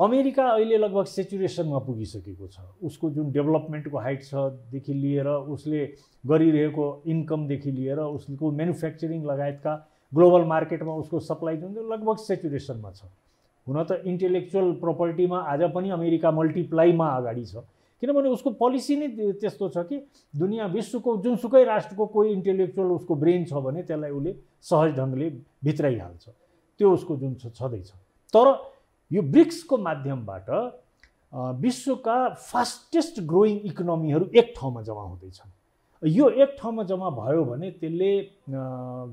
अमेरिका अहिले लगभग सेचुरेसनमा पुगिसकेको छ उसको जुन डेभलपमेन्टको हाइट छदेखि लिएर उसले गरिरहेको इन्कमदेखि लिएर उसको म्यानुफ्याक्चरिङ लगायतका ग्लोबल मार्केटमा उसको सप्लाई जुन लगभग सेचुरेसनमा छ हुन त इन्टेलेक्चुअल प्रोपर्टीमा आज पनि अमेरिका मल्टिप्लाईमा अगाडि छ किनभने उसको पोलिसी नै त्यस्तो छ कि दुनियाँ विश्वको जुनसुकै राष्ट्रको कोही इन्टेलेक्चुअल उसको ब्रेन छ भने त्यसलाई उसले सहज ढङ्गले भित्राइहाल्छ त्यो उसको जुन छँदैछ तर यो ब्रिक्सको माध्यमबाट विश्वका फास्टेस्ट ग्रोइङ इकोनोमीहरू एक ठाउँमा जम्मा हुँदैछन् यो एक ठाउँमा जम्मा भयो भने त्यसले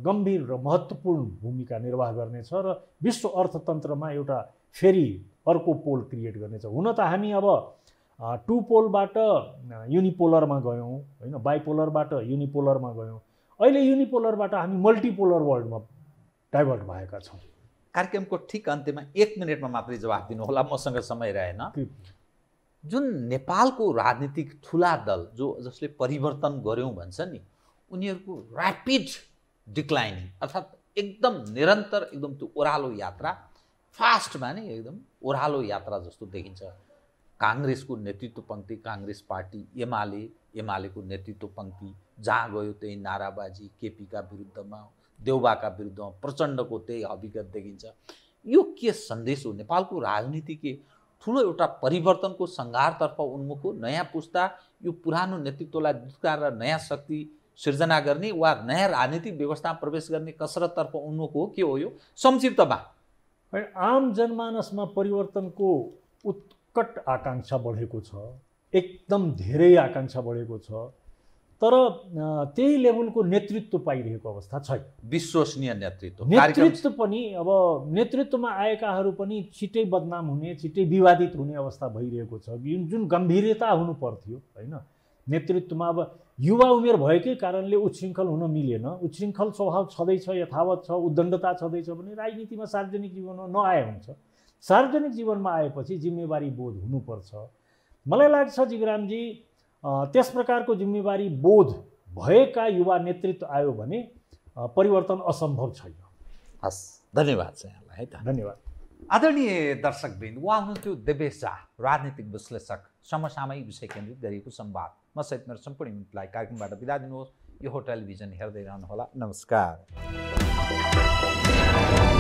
गम्भीर र महत्त्वपूर्ण भूमिका निर्वाह गर्नेछ र विश्व अर्थतन्त्रमा एउटा फेरि अर्को पोल क्रिएट गर्नेछ हुन त हामी अब टु पोलबाट युनिपोलरमा गयौँ होइन बाइपोलरबाट युनिपोलरमा गयौँ अहिले युनिपोलरबाट हामी मल्टिपोलर वर्ल्डमा डाइभर्ट भएका छौँ कार्यक्रमको ठिक अन्त्यमा एक मिनटमा मात्रै जवाफ दिनुहोला मसँग समय रहेन जुन नेपालको राजनीतिक ठुला दल जो जसले परिवर्तन गऱ्यौँ भन्छ नि उनीहरूको ऱ्यापिड डिक्लाइनिङ अर्थात् एकदम निरन्तर एकदम त्यो ओह्रालो यात्रा फास्टमा नै एकदम ओह्रालो यात्रा जस्तो देखिन्छ काङ्ग्रेसको नेतृत्व पङ्क्ति काङ्ग्रेस पार्टी एमाले एमालेको नेतृत्व पङ्क्ति जहाँ गयो त्यही नाराबाजी केपीका विरुद्धमा देउबाका विरुद्धमा प्रचण्डको त्यही हविगत देखिन्छ यो के सन्देश हो नेपालको राजनीति के ठुलो एउटा परिवर्तनको सङ्घारतर्फ हो नयाँ पुस्ता यो पुरानो नेतृत्वलाई दुस्कार र नयाँ शक्ति सिर्जना गर्ने वा नयाँ राजनीतिक व्यवस्थामा प्रवेश गर्ने कसरततर्फ उन्मुख हो के हो यो संक्षिप्तमा आम जनमानसमा परिवर्तनको उत्कट आकाङ्क्षा बढेको छ एकदम धेरै आकाङ्क्षा बढेको छ तर त्यही लेभलको नेतृत्व पाइरहेको अवस्था छैन विश्वसनीय नेतृत्व नेतृत्व पनि अब नेतृत्वमा आएकाहरू पनि छिट्टै बदनाम हुने छिट्टै विवादित हुने अवस्था भइरहेको छ जुन जुन गम्भीरता हुनु पर्थ्यो होइन नेतृत्वमा अब युवा उमेर भएकै कारणले उच्छृङ्खल हुन मिलेन उच्छृङ्खल स्वभाव छँदैछ यथावत छ उद्दण्डता छँदैछ भने राजनीतिमा सार्वजनिक जीवनमा नआए हुन्छ सार्वजनिक जीवनमा आएपछि जिम्मेवारी बोध हुनुपर्छ मलाई लाग्छ जिगरामजी त्यस प्रकारको जिम्मेवारी बोध भएका युवा नेतृत्व आयो भने परिवर्तन असम्भव छैन हस् धन्यवाद छ यहाँलाई है त धन्यवाद आदरणीय दर्शकवृन्द उहाँ हुनुहुन्थ्यो देवेश झा राजनीतिक विश्लेषक समसामयिक विषय केन्द्रित गरिएको संवाद म सहित मेरो सम्पूर्ण युनिटलाई कार्यक्रमबाट बिदा दिनुहोस् यो टेलिभिजन हेर्दै रहनुहोला नमस्कार